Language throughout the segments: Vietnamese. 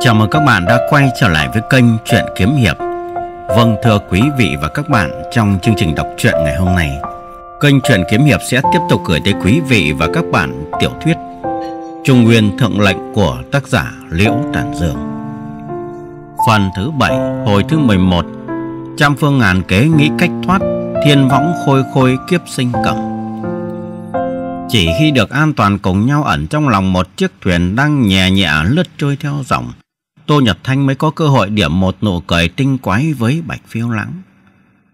Chào mừng các bạn đã quay trở lại với kênh Truyện Kiếm Hiệp. Vâng thưa quý vị và các bạn, trong chương trình đọc truyện ngày hôm nay, kênh Truyện Kiếm Hiệp sẽ tiếp tục gửi tới quý vị và các bạn tiểu thuyết Trung Nguyên Thượng Lệnh của tác giả Liễu Tản Dương. Phần thứ 7, hồi thứ 11, Trăm phương ngàn kế nghĩ cách thoát, thiên võng khôi khôi kiếp sinh cẩm. Chỉ khi được an toàn cùng nhau ẩn trong lòng một chiếc thuyền đang nhẹ nhẹ lướt trôi theo dòng, Tô Nhật Thanh mới có cơ hội điểm một nụ cười tinh quái với Bạch Phiêu Lãng.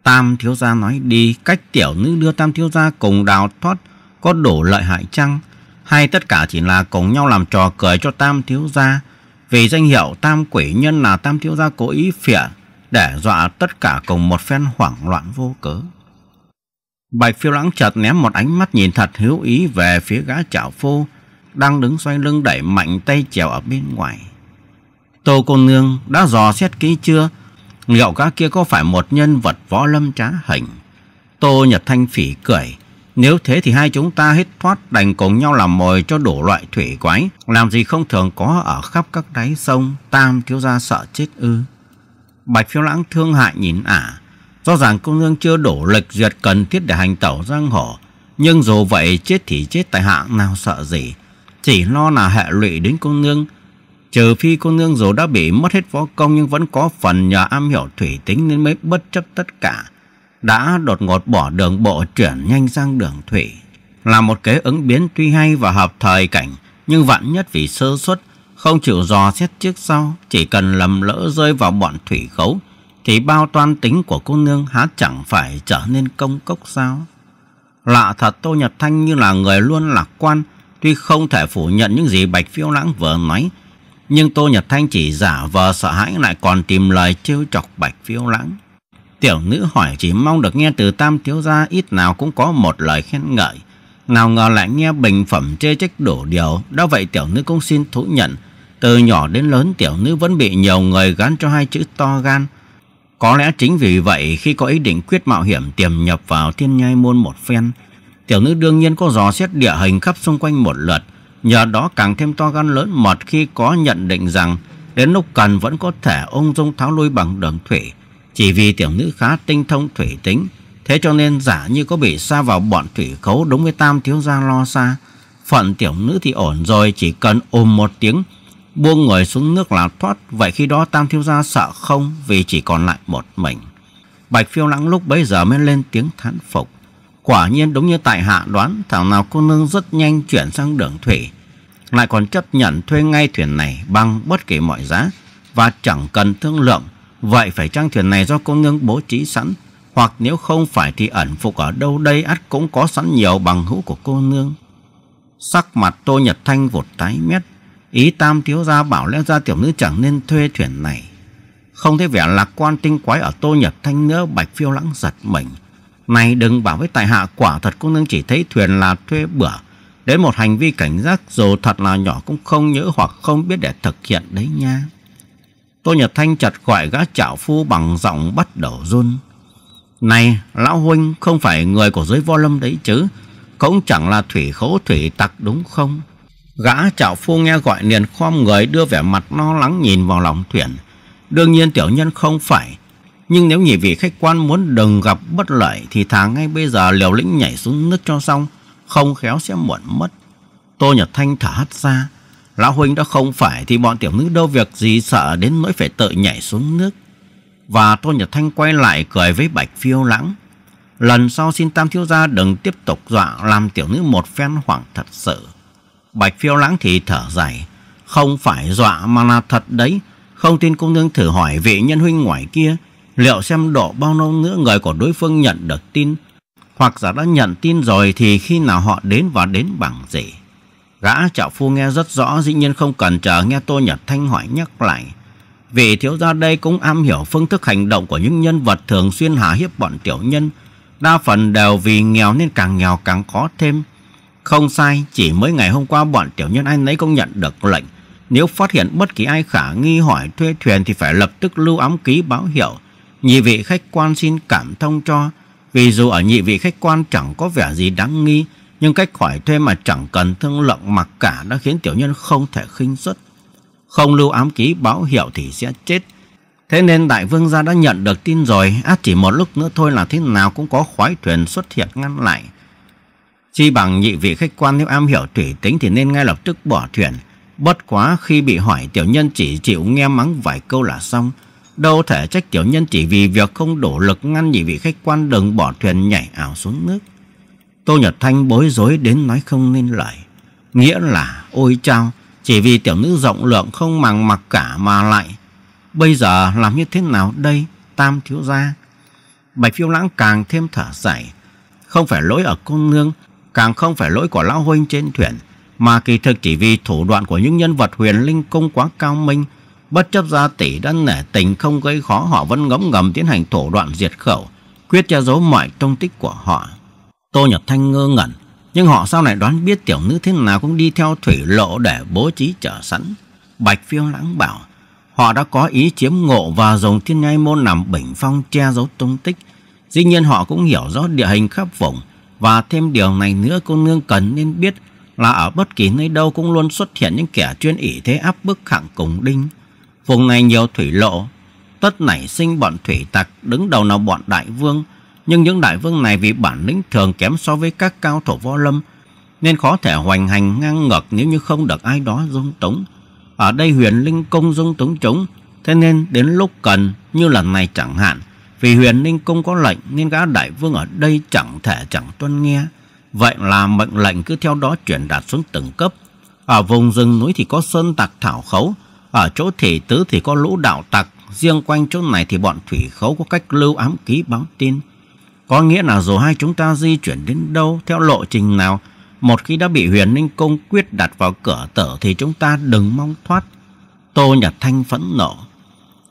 Tam thiếu gia nói đi, cách tiểu nữ đưa Tam thiếu gia cùng đào thoát có đủ lợi hại chăng? Hay tất cả chỉ là cùng nhau làm trò cười cho Tam thiếu gia? Vì danh hiệu Tam quỷ nhân là Tam thiếu gia cố ý phỉa để dọa tất cả cùng một phen hoảng loạn vô cớ. Bạch phiêu lãng chợt ném một ánh mắt nhìn thật hữu ý về phía gã chảo phô đang đứng xoay lưng đẩy mạnh tay chèo ở bên ngoài. Tô cô nương đã dò xét kỹ chưa? Liệu gã kia có phải một nhân vật võ lâm trá hình? Tô Nhật Thanh phỉ cười. Nếu thế thì hai chúng ta hết thoát đành cùng nhau làm mồi cho đủ loại thủy quái. Làm gì không thường có ở khắp các đáy sông. Tam thiếu ra sợ chết ư. Bạch phiêu lãng thương hại nhìn ả do rằng cô nương chưa đủ lệch duyệt cần thiết để hành tẩu giang hồ Nhưng dù vậy chết thì chết tại hạng nào sợ gì Chỉ lo là hệ lụy đến cô nương Trừ phi cô nương dù đã bị mất hết võ công nhưng vẫn có phần nhờ am hiểu thủy tính nên mới bất chấp tất cả. Đã đột ngột bỏ đường bộ chuyển nhanh sang đường thủy. Là một kế ứng biến tuy hay và hợp thời cảnh nhưng vạn nhất vì sơ suất không chịu dò xét trước sau chỉ cần lầm lỡ rơi vào bọn thủy khấu thì bao toan tính của cô nương há chẳng phải trở nên công cốc sao? Lạ thật Tô Nhật Thanh như là người luôn lạc quan, tuy không thể phủ nhận những gì Bạch Phiêu Lãng vừa nói, nhưng Tô Nhật Thanh chỉ giả vờ sợ hãi lại còn tìm lời trêu chọc Bạch Phiêu Lãng. Tiểu nữ hỏi chỉ mong được nghe từ tam thiếu gia ít nào cũng có một lời khen ngợi. Nào ngờ lại nghe bình phẩm chê trách đổ điều, đó vậy tiểu nữ cũng xin thú nhận. Từ nhỏ đến lớn tiểu nữ vẫn bị nhiều người gắn cho hai chữ to gan, có lẽ chính vì vậy khi có ý định quyết mạo hiểm tiềm nhập vào thiên nhai môn một phen, tiểu nữ đương nhiên có dò xét địa hình khắp xung quanh một lượt, nhờ đó càng thêm to gan lớn mật khi có nhận định rằng đến lúc cần vẫn có thể ông dung tháo lui bằng đường thủy. Chỉ vì tiểu nữ khá tinh thông thủy tính, thế cho nên giả như có bị xa vào bọn thủy khấu đúng với tam thiếu gia lo xa. Phận tiểu nữ thì ổn rồi, chỉ cần ôm một tiếng buông người xuống nước là thoát. Vậy khi đó Tam Thiếu Gia sợ không vì chỉ còn lại một mình. Bạch phiêu lãng lúc bấy giờ mới lên tiếng thán phục. Quả nhiên đúng như tại hạ đoán thảo nào cô nương rất nhanh chuyển sang đường thủy. Lại còn chấp nhận thuê ngay thuyền này bằng bất kỳ mọi giá và chẳng cần thương lượng. Vậy phải trang thuyền này do cô nương bố trí sẵn hoặc nếu không phải thì ẩn phục ở đâu đây ắt cũng có sẵn nhiều bằng hữu của cô nương. Sắc mặt Tô Nhật Thanh vụt tái mét Ý tam thiếu gia bảo lẽ ra tiểu nữ chẳng nên thuê thuyền này. Không thấy vẻ lạc quan tinh quái ở tô nhật thanh nữa bạch phiêu lãng giật mình. Này đừng bảo với tài hạ quả thật cô nương chỉ thấy thuyền là thuê bữa. Đến một hành vi cảnh giác dù thật là nhỏ cũng không nhớ hoặc không biết để thực hiện đấy nha. Tô Nhật Thanh chặt khỏi gã chảo phu bằng giọng bắt đầu run. Này, lão huynh không phải người của giới võ lâm đấy chứ. Cũng chẳng là thủy khố thủy tặc đúng không? Gã chảo phu nghe gọi liền khom người đưa vẻ mặt lo lắng nhìn vào lòng thuyền. Đương nhiên tiểu nhân không phải. Nhưng nếu nhị vị khách quan muốn đừng gặp bất lợi thì thà ngay bây giờ liều lĩnh nhảy xuống nước cho xong. Không khéo sẽ muộn mất. Tô Nhật Thanh thở hắt ra. Lão Huynh đã không phải thì bọn tiểu nữ đâu việc gì sợ đến nỗi phải tự nhảy xuống nước. Và Tô Nhật Thanh quay lại cười với Bạch Phiêu Lãng. Lần sau xin Tam Thiếu Gia đừng tiếp tục dọa làm tiểu nữ một phen hoảng thật sự. Bạch phiêu lãng thì thở dài. Không phải dọa mà là thật đấy. Không tin cô nương thử hỏi vị nhân huynh ngoài kia liệu xem độ bao lâu nữa người của đối phương nhận được tin. Hoặc giả đã nhận tin rồi thì khi nào họ đến và đến bằng gì. Gã trạo phu nghe rất rõ dĩ nhiên không cần chờ nghe Tô Nhật Thanh hỏi nhắc lại. Vì thiếu gia đây cũng am hiểu phương thức hành động của những nhân vật thường xuyên hà hiếp bọn tiểu nhân. Đa phần đều vì nghèo nên càng nghèo càng khó thêm. Không sai, chỉ mới ngày hôm qua bọn tiểu nhân anh ấy cũng nhận được lệnh. Nếu phát hiện bất kỳ ai khả nghi hỏi thuê thuyền thì phải lập tức lưu ám ký báo hiệu. Nhị vị khách quan xin cảm thông cho. Vì dù ở nhị vị khách quan chẳng có vẻ gì đáng nghi, nhưng cách hỏi thuê mà chẳng cần thương lượng mặc cả đã khiến tiểu nhân không thể khinh suất. Không lưu ám ký báo hiệu thì sẽ chết. Thế nên đại vương gia đã nhận được tin rồi, át chỉ một lúc nữa thôi là thế nào cũng có khoái thuyền xuất hiện ngăn lại. Chi bằng nhị vị khách quan nếu am hiểu thủy tính thì nên ngay lập tức bỏ thuyền. Bất quá khi bị hỏi tiểu nhân chỉ chịu nghe mắng vài câu là xong. Đâu thể trách tiểu nhân chỉ vì việc không đủ lực ngăn nhị vị khách quan đừng bỏ thuyền nhảy ảo xuống nước. Tô Nhật Thanh bối rối đến nói không nên lời. Nghĩa là ôi chao, chỉ vì tiểu nữ rộng lượng không màng mặc cả mà lại. Bây giờ làm như thế nào đây, tam thiếu gia? Bạch phiêu lãng càng thêm thở dài. Không phải lỗi ở cô nương càng không phải lỗi của lão huynh trên thuyền, mà kỳ thực chỉ vì thủ đoạn của những nhân vật huyền linh công quá cao minh, bất chấp gia tỷ đã nể tình không gây khó họ vẫn ngấm ngầm tiến hành thủ đoạn diệt khẩu, quyết che giấu mọi tung tích của họ. Tô Nhật Thanh ngơ ngẩn, nhưng họ sau này đoán biết tiểu nữ thế nào cũng đi theo thủy lộ để bố trí chờ sẵn. Bạch phiêu lãng bảo, họ đã có ý chiếm ngộ và dùng thiên nhai môn nằm bình phong che giấu tung tích. Dĩ nhiên họ cũng hiểu rõ địa hình khắp vùng, và thêm điều này nữa cô nương cần nên biết là ở bất kỳ nơi đâu cũng luôn xuất hiện những kẻ chuyên ỷ thế áp bức hạng cùng đinh. Vùng này nhiều thủy lộ, tất nảy sinh bọn thủy tặc đứng đầu là bọn đại vương. Nhưng những đại vương này vì bản lĩnh thường kém so với các cao thủ võ lâm nên khó thể hoành hành ngang ngược nếu như không được ai đó dung túng. Ở đây huyền linh công dung túng chúng, thế nên đến lúc cần như lần này chẳng hạn vì huyền ninh cung có lệnh nên gã đại vương ở đây chẳng thể chẳng tuân nghe. Vậy là mệnh lệnh cứ theo đó truyền đạt xuống từng cấp. Ở vùng rừng núi thì có sơn tặc thảo khấu, ở chỗ thể tứ thì có lũ đạo tặc, riêng quanh chỗ này thì bọn thủy khấu có cách lưu ám ký báo tin. Có nghĩa là dù hai chúng ta di chuyển đến đâu, theo lộ trình nào, một khi đã bị huyền ninh cung quyết đặt vào cửa tở thì chúng ta đừng mong thoát. Tô Nhật Thanh phẫn nộ,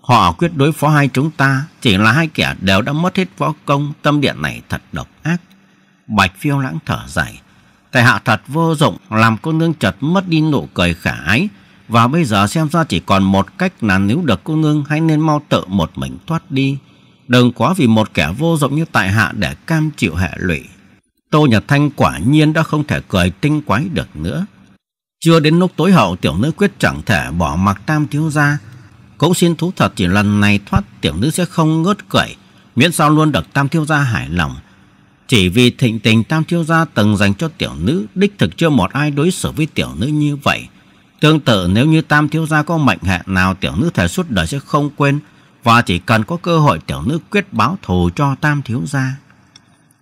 Họ quyết đối phó hai chúng ta Chỉ là hai kẻ đều đã mất hết võ công Tâm địa này thật độc ác Bạch phiêu lãng thở dài Tài hạ thật vô dụng Làm cô nương chật mất đi nụ cười khả ái Và bây giờ xem ra chỉ còn một cách là Nếu được cô nương hãy nên mau tự một mình thoát đi Đừng quá vì một kẻ vô dụng như tại hạ để cam chịu hệ lụy. Tô Nhật Thanh quả nhiên đã không thể cười tinh quái được nữa. Chưa đến lúc tối hậu tiểu nữ quyết chẳng thể bỏ mặc tam thiếu gia cũng xin thú thật chỉ lần này thoát tiểu nữ sẽ không ngớt cười Miễn sao luôn được tam thiếu gia hài lòng Chỉ vì thịnh tình tam thiếu gia từng dành cho tiểu nữ Đích thực chưa một ai đối xử với tiểu nữ như vậy Tương tự nếu như tam thiếu gia có mệnh hạn nào tiểu nữ thể suốt đời sẽ không quên Và chỉ cần có cơ hội tiểu nữ quyết báo thù cho tam thiếu gia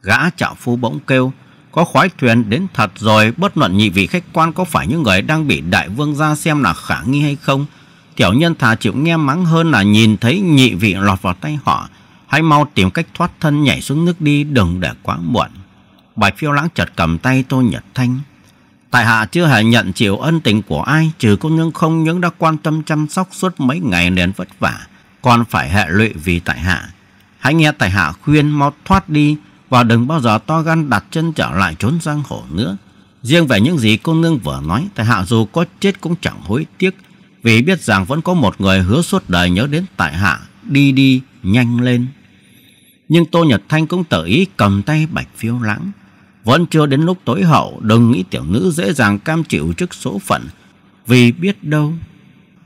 Gã chạo phu bỗng kêu Có khoái thuyền đến thật rồi Bất luận nhị vị khách quan có phải những người đang bị đại vương gia xem là khả nghi hay không Tiểu nhân thà chịu nghe mắng hơn là nhìn thấy nhị vị lọt vào tay họ. Hãy mau tìm cách thoát thân nhảy xuống nước đi, đừng để quá muộn. Bạch phiêu lãng chợt cầm tay tôi nhật thanh. Tại hạ chưa hề nhận chịu ân tình của ai, trừ cô nương không những đã quan tâm chăm sóc suốt mấy ngày liền vất vả, còn phải hệ lụy vì tại hạ. Hãy nghe tại hạ khuyên mau thoát đi và đừng bao giờ to gan đặt chân trở lại trốn giang hồ nữa. Riêng về những gì cô nương vừa nói, tại hạ dù có chết cũng chẳng hối tiếc, vì biết rằng vẫn có một người hứa suốt đời nhớ đến tại hạ, đi đi, nhanh lên. Nhưng Tô Nhật Thanh cũng tự ý cầm tay Bạch Phiêu Lãng. Vẫn chưa đến lúc tối hậu, đừng nghĩ tiểu nữ dễ dàng cam chịu trước số phận, vì biết đâu.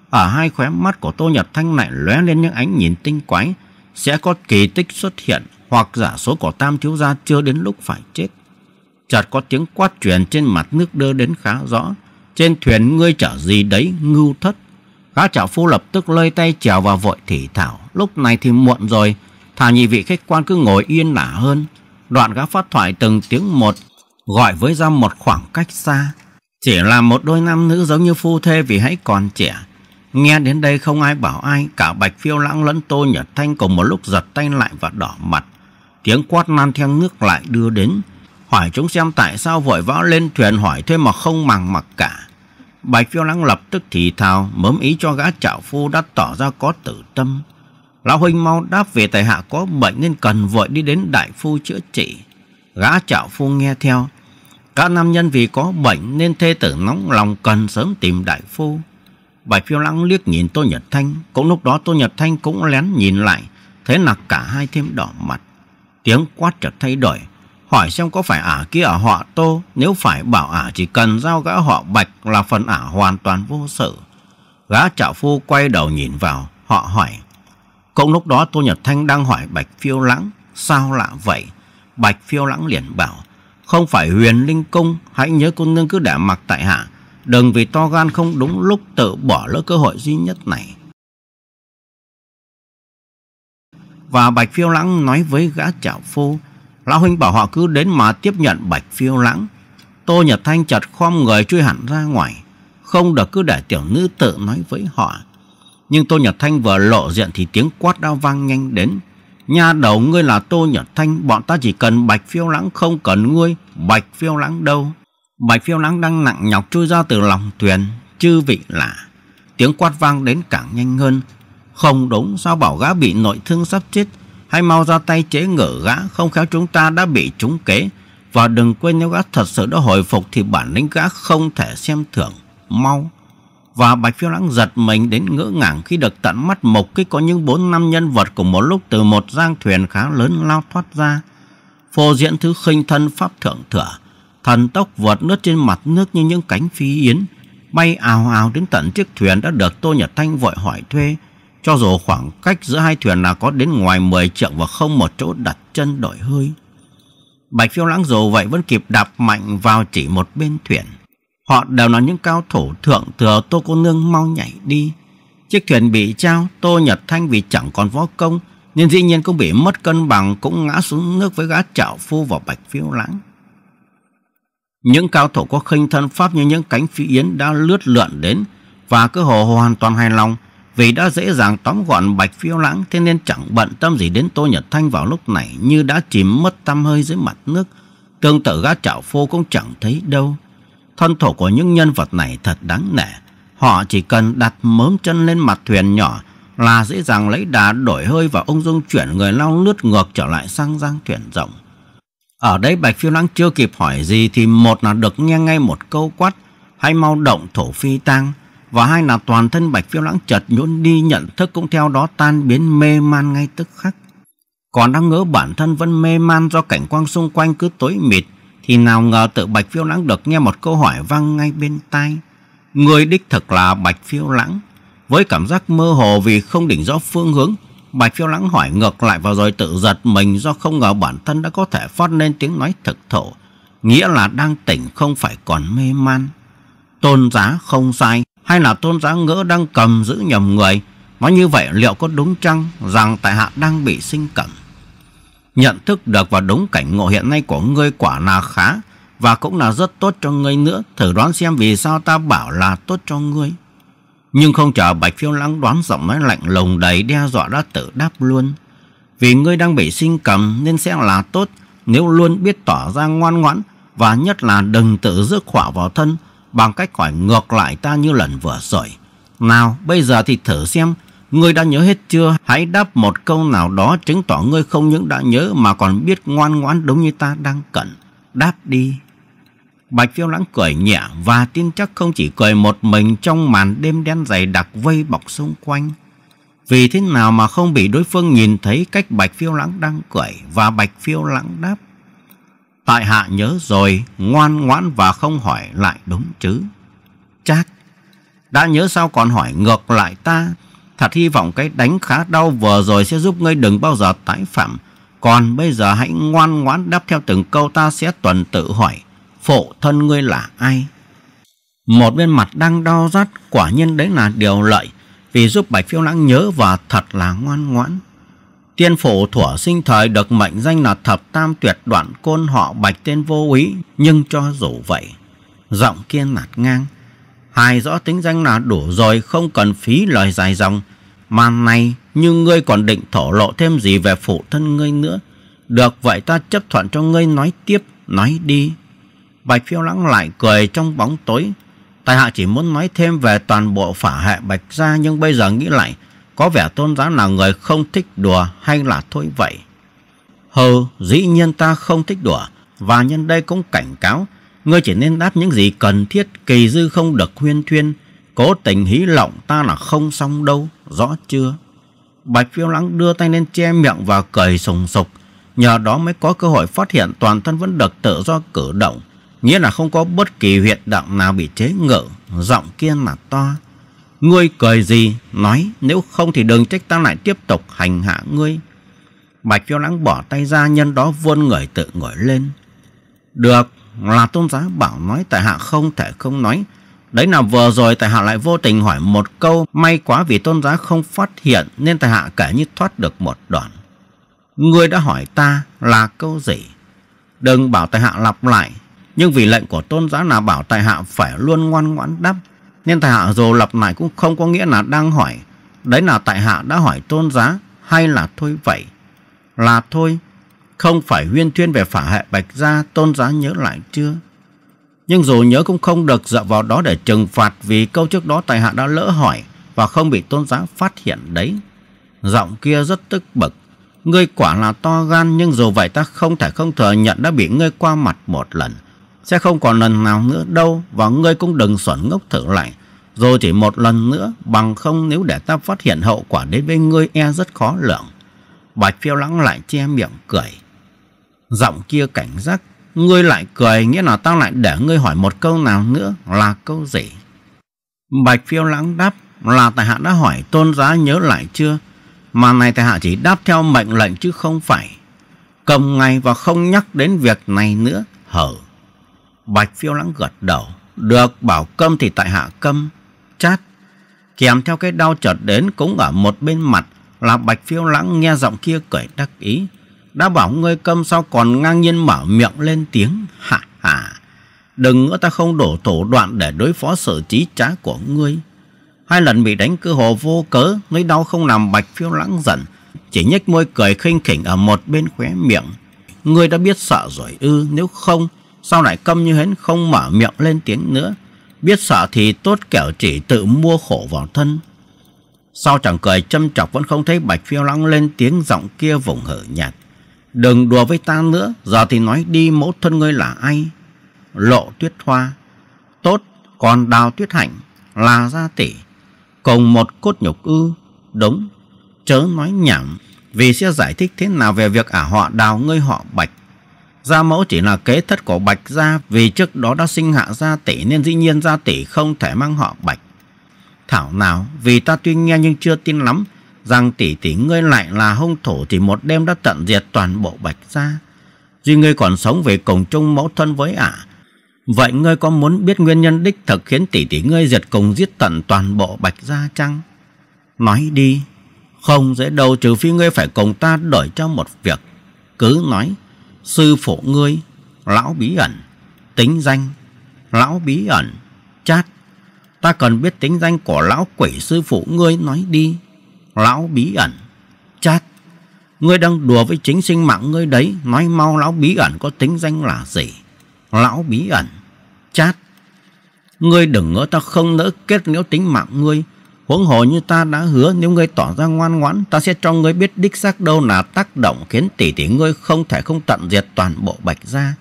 Ở hai khóe mắt của Tô Nhật Thanh lại lóe lên những ánh nhìn tinh quái, sẽ có kỳ tích xuất hiện hoặc giả số của Tam Thiếu Gia chưa đến lúc phải chết. Chợt có tiếng quát truyền trên mặt nước đưa đến khá rõ. Trên thuyền ngươi chở gì đấy ngưu thất Gã chảo phu lập tức lơi tay trèo vào vội thì thảo. Lúc này thì muộn rồi. Thà nhị vị khách quan cứ ngồi yên lả hơn. Đoạn gã phát thoại từng tiếng một. Gọi với ra một khoảng cách xa. Chỉ là một đôi nam nữ giống như phu thê vì hãy còn trẻ. Nghe đến đây không ai bảo ai. Cả bạch phiêu lãng lẫn tô nhật thanh cùng một lúc giật tay lại và đỏ mặt. Tiếng quát nan theo ngước lại đưa đến. Hỏi chúng xem tại sao vội vã lên thuyền hỏi thuê mà không màng mặc cả. Bạch phiêu lãng lập tức thì thào mớm ý cho gã trạo phu đã tỏ ra có tử tâm. Lão huynh mau đáp về tài hạ có bệnh nên cần vội đi đến đại phu chữa trị. Gã trạo phu nghe theo. Các nam nhân vì có bệnh nên thê tử nóng lòng cần sớm tìm đại phu. Bạch phiêu lãng liếc nhìn Tô Nhật Thanh. Cũng lúc đó Tô Nhật Thanh cũng lén nhìn lại. Thế là cả hai thêm đỏ mặt. Tiếng quát chợt thay đổi hỏi xem có phải ả kia ở họ tô, nếu phải bảo ả chỉ cần giao gã họ bạch là phần ả hoàn toàn vô sự. Gã trạo phu quay đầu nhìn vào, họ hỏi. Cũng lúc đó Tô Nhật Thanh đang hỏi Bạch Phiêu Lãng, sao lạ vậy? Bạch Phiêu Lãng liền bảo, không phải huyền linh cung, hãy nhớ cô nương cứ để mặc tại hạ. Đừng vì to gan không đúng lúc tự bỏ lỡ cơ hội duy nhất này. Và Bạch Phiêu Lãng nói với gã trạo phu, Lão huynh bảo họ cứ đến mà tiếp nhận bạch phiêu lãng. Tô Nhật Thanh chật khom người truy hẳn ra ngoài. Không được cứ để tiểu nữ tự nói với họ. Nhưng Tô Nhật Thanh vừa lộ diện thì tiếng quát đã vang nhanh đến. Nhà đầu ngươi là Tô Nhật Thanh, bọn ta chỉ cần bạch phiêu lãng không cần ngươi. Bạch phiêu lãng đâu? Bạch phiêu lãng đang nặng nhọc chui ra từ lòng thuyền. Chư vị lạ. Tiếng quát vang đến càng nhanh hơn. Không đúng sao bảo gã bị nội thương sắp chết Hãy mau ra tay chế ngự gã, không khéo chúng ta đã bị trúng kế. Và đừng quên nếu gã thật sự đã hồi phục thì bản lĩnh gã không thể xem thường. Mau! Và Bạch Phiêu Lãng giật mình đến ngỡ ngàng khi được tận mắt mục kích có những bốn năm nhân vật cùng một lúc từ một giang thuyền khá lớn lao thoát ra. Phô diễn thứ khinh thân pháp thượng thừa, thần tốc vượt nước trên mặt nước như những cánh phi yến, bay ào ào đến tận chiếc thuyền đã được Tô Nhật Thanh vội hỏi thuê cho dù khoảng cách giữa hai thuyền là có đến ngoài 10 trượng và không một chỗ đặt chân đổi hơi. Bạch phiêu lãng dù vậy vẫn kịp đạp mạnh vào chỉ một bên thuyền. Họ đều là những cao thủ thượng thừa tô cô nương mau nhảy đi. Chiếc thuyền bị trao, tô nhật thanh vì chẳng còn võ công, nên dĩ nhiên cũng bị mất cân bằng cũng ngã xuống nước với gã chảo phu vào bạch phiêu lãng. Những cao thủ có khinh thân pháp như những cánh phi yến đã lướt lượn đến và cơ hồ hoàn toàn hài lòng vì đã dễ dàng tóm gọn Bạch Phiêu Lãng Thế nên chẳng bận tâm gì đến Tô Nhật Thanh vào lúc này Như đã chìm mất tăm hơi dưới mặt nước Tương tự gã chảo phô cũng chẳng thấy đâu Thân thổ của những nhân vật này thật đáng nể Họ chỉ cần đặt mớm chân lên mặt thuyền nhỏ Là dễ dàng lấy đá đổi hơi và ung dung chuyển người lao lướt ngược trở lại sang giang thuyền rộng Ở đây Bạch Phiêu Lãng chưa kịp hỏi gì Thì một là được nghe ngay một câu quát Hay mau động thổ phi tang và hai là toàn thân Bạch Phiêu Lãng chợt nhũn đi nhận thức cũng theo đó tan biến mê man ngay tức khắc. Còn đang ngỡ bản thân vẫn mê man do cảnh quang xung quanh cứ tối mịt thì nào ngờ tự Bạch Phiêu Lãng được nghe một câu hỏi vang ngay bên tai. Người đích thực là Bạch Phiêu Lãng. Với cảm giác mơ hồ vì không định rõ phương hướng, Bạch Phiêu Lãng hỏi ngược lại vào rồi tự giật mình do không ngờ bản thân đã có thể phát lên tiếng nói thực thổ, nghĩa là đang tỉnh không phải còn mê man. Tôn giá không sai, hay là tôn giáo ngỡ đang cầm giữ nhầm người nói như vậy liệu có đúng chăng rằng tại hạ đang bị sinh cẩm nhận thức được và đúng cảnh ngộ hiện nay của ngươi quả là khá và cũng là rất tốt cho ngươi nữa thử đoán xem vì sao ta bảo là tốt cho ngươi nhưng không chờ bạch phiêu lãng đoán giọng nói lạnh lùng đầy đe dọa đã tự đáp luôn vì ngươi đang bị sinh cầm nên sẽ là tốt nếu luôn biết tỏ ra ngoan ngoãn và nhất là đừng tự rước họa vào thân bằng cách hỏi ngược lại ta như lần vừa rồi. Nào, bây giờ thì thử xem, ngươi đã nhớ hết chưa? Hãy đáp một câu nào đó chứng tỏ ngươi không những đã nhớ mà còn biết ngoan ngoãn đúng như ta đang cần. Đáp đi. Bạch phiêu lãng cười nhẹ và tin chắc không chỉ cười một mình trong màn đêm đen dày đặc vây bọc xung quanh. Vì thế nào mà không bị đối phương nhìn thấy cách Bạch Phiêu Lãng đang cười và Bạch Phiêu Lãng đáp Tại hạ nhớ rồi, ngoan ngoãn và không hỏi lại đúng chứ. chắc đã nhớ sao còn hỏi ngược lại ta. Thật hy vọng cái đánh khá đau vừa rồi sẽ giúp ngươi đừng bao giờ tái phạm. Còn bây giờ hãy ngoan ngoãn đáp theo từng câu ta sẽ tuần tự hỏi. Phụ thân ngươi là ai? Một bên mặt đang đau rát, quả nhiên đấy là điều lợi. Vì giúp Bạch Phiêu Lãng nhớ và thật là ngoan ngoãn. Tiên phổ thủa sinh thời được mệnh danh là thập tam tuyệt đoạn côn họ bạch tên vô úy, nhưng cho dù vậy, giọng kiên nạt ngang. Hài rõ tính danh là đủ rồi, không cần phí lời dài dòng. Mà này, như ngươi còn định thổ lộ thêm gì về phụ thân ngươi nữa. Được vậy ta chấp thuận cho ngươi nói tiếp, nói đi. Bạch phiêu lãng lại cười trong bóng tối. Tài hạ chỉ muốn nói thêm về toàn bộ phả hệ bạch gia nhưng bây giờ nghĩ lại có vẻ tôn giáo là người không thích đùa hay là thôi vậy? Hừ, dĩ nhiên ta không thích đùa. Và nhân đây cũng cảnh cáo, ngươi chỉ nên đáp những gì cần thiết kỳ dư không được huyên thuyên. Cố tình hí lộng ta là không xong đâu, rõ chưa? Bạch phiêu lãng đưa tay lên che miệng và cười sùng sục. Nhờ đó mới có cơ hội phát hiện toàn thân vẫn được tự do cử động. Nghĩa là không có bất kỳ huyệt động nào bị chế ngự, giọng kia là to. Ngươi cười gì? Nói, nếu không thì đừng trách ta lại tiếp tục hành hạ ngươi. Bạch phiêu lãng bỏ tay ra, nhân đó vươn người tự ngồi lên. Được, là tôn giá bảo nói, tại hạ không thể không nói. Đấy là vừa rồi tại hạ lại vô tình hỏi một câu, may quá vì tôn giá không phát hiện nên tại hạ kể như thoát được một đoạn. Ngươi đã hỏi ta là câu gì? Đừng bảo tại hạ lặp lại, nhưng vì lệnh của tôn giá là bảo tại hạ phải luôn ngoan ngoãn đáp nên tại hạ dù lặp lại cũng không có nghĩa là đang hỏi. Đấy là tại hạ đã hỏi tôn giá hay là thôi vậy? Là thôi, không phải huyên thuyên về phả hệ bạch gia tôn giá nhớ lại chưa? Nhưng dù nhớ cũng không được dựa vào đó để trừng phạt vì câu trước đó tài hạ đã lỡ hỏi và không bị tôn giá phát hiện đấy. Giọng kia rất tức bực. Ngươi quả là to gan nhưng dù vậy ta không thể không thừa nhận đã bị ngươi qua mặt một lần. Sẽ không còn lần nào nữa đâu Và ngươi cũng đừng xuẩn ngốc thử lại Rồi chỉ một lần nữa Bằng không nếu để ta phát hiện hậu quả đến với ngươi e rất khó lường Bạch phiêu lãng lại che miệng cười Giọng kia cảnh giác Ngươi lại cười nghĩa là ta lại để ngươi hỏi một câu nào nữa là câu gì Bạch phiêu lãng đáp là tại hạ đã hỏi tôn giá nhớ lại chưa Mà này tại hạ chỉ đáp theo mệnh lệnh chứ không phải Cầm ngay và không nhắc đến việc này nữa Hở Bạch phiêu lãng gật đầu. Được bảo câm thì tại hạ câm. Chát. Kèm theo cái đau chợt đến cũng ở một bên mặt là bạch phiêu lãng nghe giọng kia cười đắc ý. Đã bảo ngươi câm sao còn ngang nhiên mở miệng lên tiếng. Hả hả. Đừng nữa ta không đổ thủ đoạn để đối phó sự trí trá của ngươi. Hai lần bị đánh cơ hồ vô cớ, nỗi đau không làm bạch phiêu lãng giận. Chỉ nhếch môi cười khinh khỉnh ở một bên khóe miệng. Ngươi đã biết sợ rồi ư, nếu không sau lại câm như hến không mở miệng lên tiếng nữa. Biết sợ thì tốt kẻo chỉ tự mua khổ vào thân. Sau chẳng cười châm chọc vẫn không thấy Bạch Phiêu lăng lên tiếng giọng kia vùng hở nhạt. Đừng đùa với ta nữa, giờ thì nói đi mẫu thân ngươi là ai? Lộ tuyết hoa. Tốt, còn đào tuyết hạnh, là gia tỷ. Cùng một cốt nhục ư, đúng. Chớ nói nhảm, vì sẽ giải thích thế nào về việc ả họ đào ngươi họ Bạch. Gia mẫu chỉ là kế thất của Bạch Gia vì trước đó đã sinh hạ Gia Tỷ nên dĩ nhiên Gia Tỷ không thể mang họ Bạch. Thảo nào vì ta tuy nghe nhưng chưa tin lắm rằng tỷ tỷ ngươi lại là hung thủ thì một đêm đã tận diệt toàn bộ Bạch Gia. Duy ngươi còn sống về cùng chung mẫu thân với ả. Vậy ngươi có muốn biết nguyên nhân đích thực khiến tỷ tỷ ngươi diệt cùng giết tận toàn bộ Bạch Gia chăng? Nói đi. Không dễ đâu trừ phi ngươi phải cùng ta đổi cho một việc. Cứ nói sư phụ ngươi, lão bí ẩn, tính danh, lão bí ẩn, chát Ta cần biết tính danh của lão quỷ sư phụ ngươi nói đi. Lão bí ẩn, chát Ngươi đang đùa với chính sinh mạng ngươi đấy, nói mau lão bí ẩn có tính danh là gì? Lão bí ẩn, chát Ngươi đừng ngỡ ta không nỡ kết liễu tính mạng ngươi Huống hồ như ta đã hứa nếu ngươi tỏ ra ngoan ngoãn ta sẽ cho ngươi biết đích xác đâu là tác động khiến tỷ tỷ ngươi không thể không tận diệt toàn bộ bạch gia.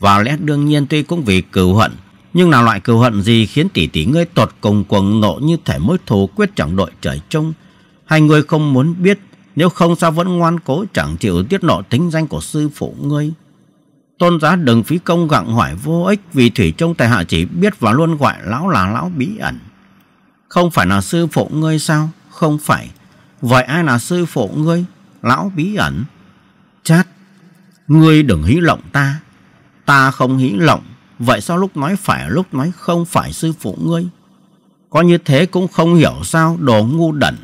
Và lẽ đương nhiên tuy cũng vì cừu hận nhưng là loại cừu hận gì khiến tỷ tỷ ngươi tột cùng cuồng nộ như thể mối thù quyết chẳng đội trời chung. Hai người không muốn biết nếu không sao vẫn ngoan cố chẳng chịu tiết lộ tính danh của sư phụ ngươi. Tôn giá đừng phí công gặng hỏi vô ích vì Thủy Trung Tài Hạ chỉ biết và luôn gọi lão là lão bí ẩn. Không phải là sư phụ ngươi sao? Không phải. Vậy ai là sư phụ ngươi? Lão bí ẩn. Chát, ngươi đừng hí lộng ta. Ta không hí lộng. Vậy sao lúc nói phải lúc nói không phải sư phụ ngươi? Có như thế cũng không hiểu sao đồ ngu đẩn.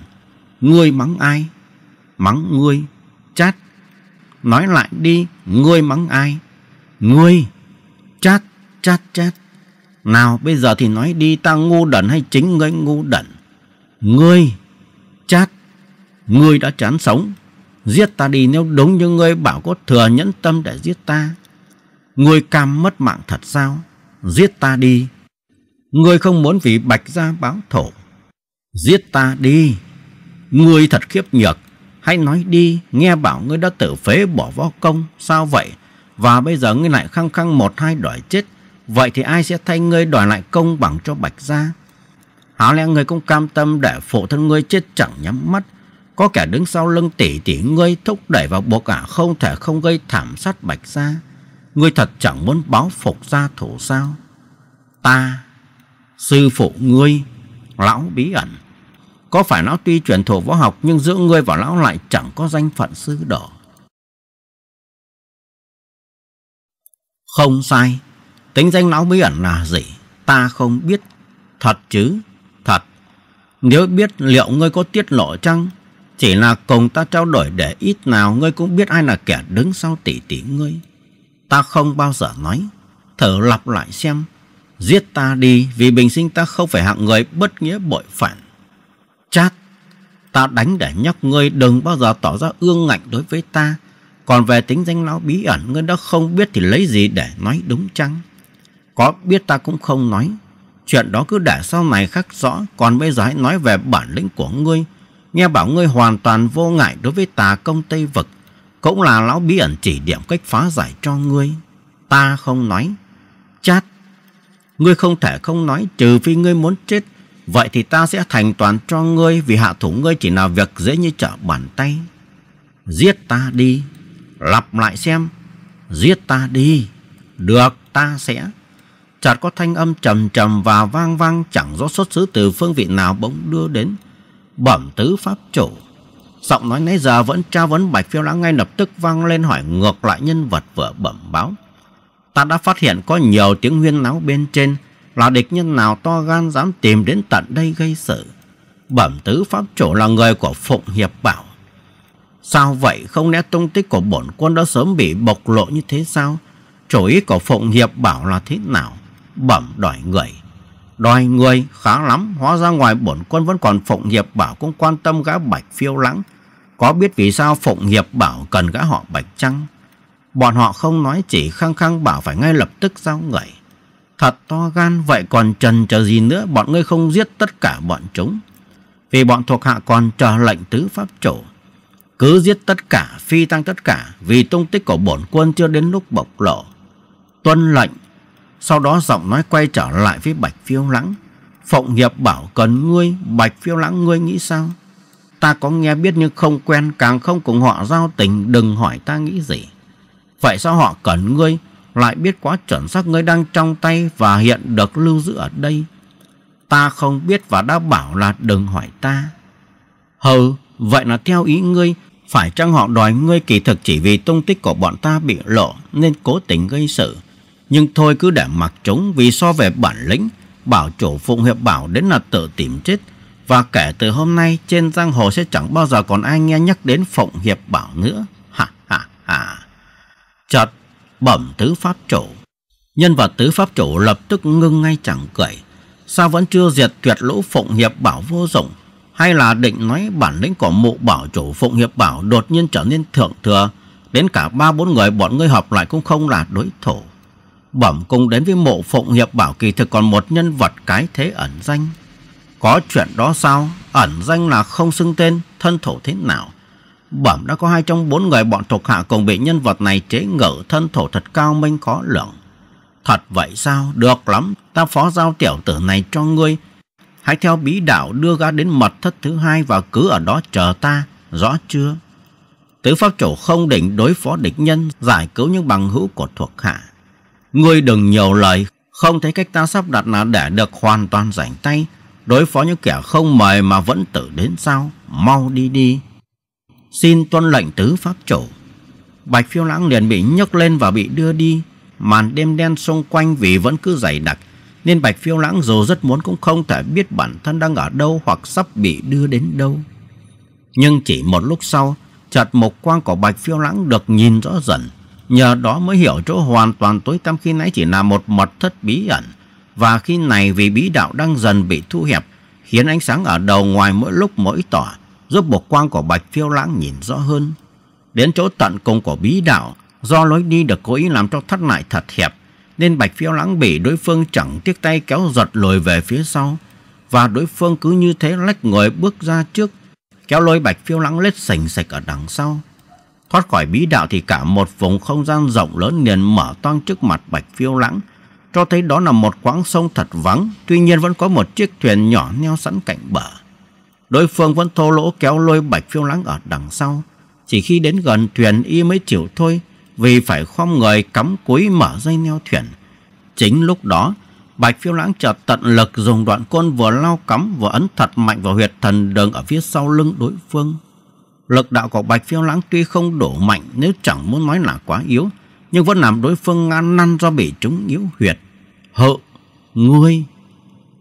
Ngươi mắng ai? Mắng ngươi. Chát. Nói lại đi, ngươi mắng ai? Ngươi. Chát, chát, chát. Nào bây giờ thì nói đi ta ngu đẩn hay chính ngươi ngu đẩn Ngươi Chắc Ngươi đã chán sống Giết ta đi nếu đúng như ngươi bảo có thừa nhẫn tâm để giết ta Ngươi cam mất mạng thật sao Giết ta đi Ngươi không muốn vì bạch ra báo thổ Giết ta đi Ngươi thật khiếp nhược Hãy nói đi Nghe bảo ngươi đã tự phế bỏ võ công Sao vậy Và bây giờ ngươi lại khăng khăng một hai đòi chết Vậy thì ai sẽ thay ngươi đòi lại công bằng cho Bạch Gia? Há lẽ ngươi cũng cam tâm để phụ thân ngươi chết chẳng nhắm mắt? Có kẻ đứng sau lưng tỷ tỷ ngươi thúc đẩy vào bộ cả không thể không gây thảm sát Bạch Gia. Ngươi thật chẳng muốn báo phục gia thủ sao? Ta, sư phụ ngươi, lão bí ẩn. Có phải lão tuy truyền thụ võ học nhưng giữa ngươi và lão lại chẳng có danh phận sư đỏ? Không sai, Tính danh lão bí ẩn là gì? Ta không biết. Thật chứ? Thật. Nếu biết liệu ngươi có tiết lộ chăng? Chỉ là cùng ta trao đổi để ít nào ngươi cũng biết ai là kẻ đứng sau tỷ tỷ ngươi. Ta không bao giờ nói. Thử lặp lại xem. Giết ta đi vì bình sinh ta không phải hạng người bất nghĩa bội phản. Chát. Ta đánh để nhắc ngươi đừng bao giờ tỏ ra ương ngạnh đối với ta. Còn về tính danh lão bí ẩn ngươi đã không biết thì lấy gì để nói đúng chăng? Có biết ta cũng không nói. Chuyện đó cứ để sau này khắc rõ, còn bây giờ hãy nói về bản lĩnh của ngươi. Nghe bảo ngươi hoàn toàn vô ngại đối với tà công Tây Vực, cũng là lão bí ẩn chỉ điểm cách phá giải cho ngươi. Ta không nói. Chát, ngươi không thể không nói trừ phi ngươi muốn chết. Vậy thì ta sẽ thành toàn cho ngươi vì hạ thủ ngươi chỉ là việc dễ như trở bàn tay. Giết ta đi. Lặp lại xem. Giết ta đi. Được ta sẽ chợt có thanh âm trầm trầm và vang vang chẳng rõ xuất xứ từ phương vị nào bỗng đưa đến bẩm tứ pháp chủ giọng nói nãy giờ vẫn tra vấn bạch phiêu lãng ngay lập tức vang lên hỏi ngược lại nhân vật vừa bẩm báo ta đã phát hiện có nhiều tiếng huyên náo bên trên là địch nhân nào to gan dám tìm đến tận đây gây sự bẩm tứ pháp chủ là người của phụng hiệp bảo sao vậy không lẽ tung tích của bổn quân đã sớm bị bộc lộ như thế sao chủ ý của phụng hiệp bảo là thế nào bẩm đòi người. Đòi người khá lắm, hóa ra ngoài bổn quân vẫn còn Phụng Hiệp Bảo cũng quan tâm gã Bạch phiêu lắng Có biết vì sao Phụng Hiệp Bảo cần gã họ Bạch chăng? Bọn họ không nói chỉ khăng khăng bảo phải ngay lập tức giao người. Thật to gan vậy còn trần chờ gì nữa bọn ngươi không giết tất cả bọn chúng. Vì bọn thuộc hạ còn chờ lệnh tứ pháp chủ. Cứ giết tất cả, phi tăng tất cả vì tung tích của bổn quân chưa đến lúc bộc lộ. Tuân lệnh sau đó giọng nói quay trở lại với Bạch Phiêu Lãng. Phộng Hiệp bảo cần ngươi, Bạch Phiêu Lãng ngươi nghĩ sao? Ta có nghe biết nhưng không quen, càng không cùng họ giao tình, đừng hỏi ta nghĩ gì. Vậy sao họ cần ngươi, lại biết quá chuẩn xác ngươi đang trong tay và hiện được lưu giữ ở đây? Ta không biết và đã bảo là đừng hỏi ta. Hừ, vậy là theo ý ngươi, phải chăng họ đòi ngươi kỳ thực chỉ vì tung tích của bọn ta bị lộ nên cố tình gây sự? Nhưng thôi cứ để mặc chúng vì so về bản lĩnh, bảo chủ Phụng Hiệp bảo đến là tự tìm chết. Và kể từ hôm nay trên giang hồ sẽ chẳng bao giờ còn ai nghe nhắc đến Phụng Hiệp bảo nữa. Ha ha ha. chật bẩm tứ pháp chủ. Nhân vật tứ pháp chủ lập tức ngưng ngay chẳng cười. Sao vẫn chưa diệt tuyệt lũ Phụng Hiệp bảo vô dụng? Hay là định nói bản lĩnh của mụ bảo chủ Phụng Hiệp bảo đột nhiên trở nên thượng thừa? Đến cả ba bốn người bọn ngươi hợp lại cũng không là đối thủ bẩm cung đến với mộ phụng hiệp bảo kỳ thực còn một nhân vật cái thế ẩn danh. Có chuyện đó sao? Ẩn danh là không xưng tên, thân thủ thế nào? Bẩm đã có hai trong bốn người bọn thuộc hạ cùng bị nhân vật này chế ngự thân thủ thật cao minh khó lường. Thật vậy sao? Được lắm, ta phó giao tiểu tử này cho ngươi. Hãy theo bí đạo đưa gã đến mật thất thứ hai và cứ ở đó chờ ta, rõ chưa? Tứ pháp chủ không định đối phó địch nhân giải cứu những bằng hữu của thuộc hạ. Ngươi đừng nhiều lời, không thấy cách ta sắp đặt là để được hoàn toàn rảnh tay, đối phó những kẻ không mời mà vẫn tử đến sao, mau đi đi. Xin tuân lệnh tứ pháp chủ. Bạch phiêu lãng liền bị nhấc lên và bị đưa đi, màn đêm đen xung quanh vì vẫn cứ dày đặc, nên Bạch Phiêu Lãng dù rất muốn cũng không thể biết bản thân đang ở đâu hoặc sắp bị đưa đến đâu. Nhưng chỉ một lúc sau, chợt một quang của Bạch Phiêu Lãng được nhìn rõ dần. Nhờ đó mới hiểu chỗ hoàn toàn tối tăm khi nãy chỉ là một mật thất bí ẩn. Và khi này vì bí đạo đang dần bị thu hẹp, khiến ánh sáng ở đầu ngoài mỗi lúc mỗi tỏ, giúp bộ quang của bạch phiêu lãng nhìn rõ hơn. Đến chỗ tận cùng của bí đạo, do lối đi được cố ý làm cho thắt lại thật hẹp, nên bạch phiêu lãng bị đối phương chẳng tiếc tay kéo giật lùi về phía sau. Và đối phương cứ như thế lách người bước ra trước, kéo lôi bạch phiêu lãng lết sành sạch ở đằng sau. Thoát khỏi bí đạo thì cả một vùng không gian rộng lớn liền mở toang trước mặt Bạch Phiêu Lãng, cho thấy đó là một quãng sông thật vắng, tuy nhiên vẫn có một chiếc thuyền nhỏ neo sẵn cạnh bờ. Đối phương vẫn thô lỗ kéo lôi Bạch Phiêu Lãng ở đằng sau, chỉ khi đến gần thuyền y mới chịu thôi, vì phải khom người cắm cúi mở dây neo thuyền. Chính lúc đó, Bạch Phiêu Lãng chợt tận lực dùng đoạn côn vừa lao cắm vừa ấn thật mạnh vào huyệt thần đường ở phía sau lưng đối phương. Lực đạo của Bạch Phiêu Lãng tuy không đổ mạnh nếu chẳng muốn nói là quá yếu, nhưng vẫn làm đối phương ngăn năn do bị chúng yếu huyệt. Hợ, ngươi!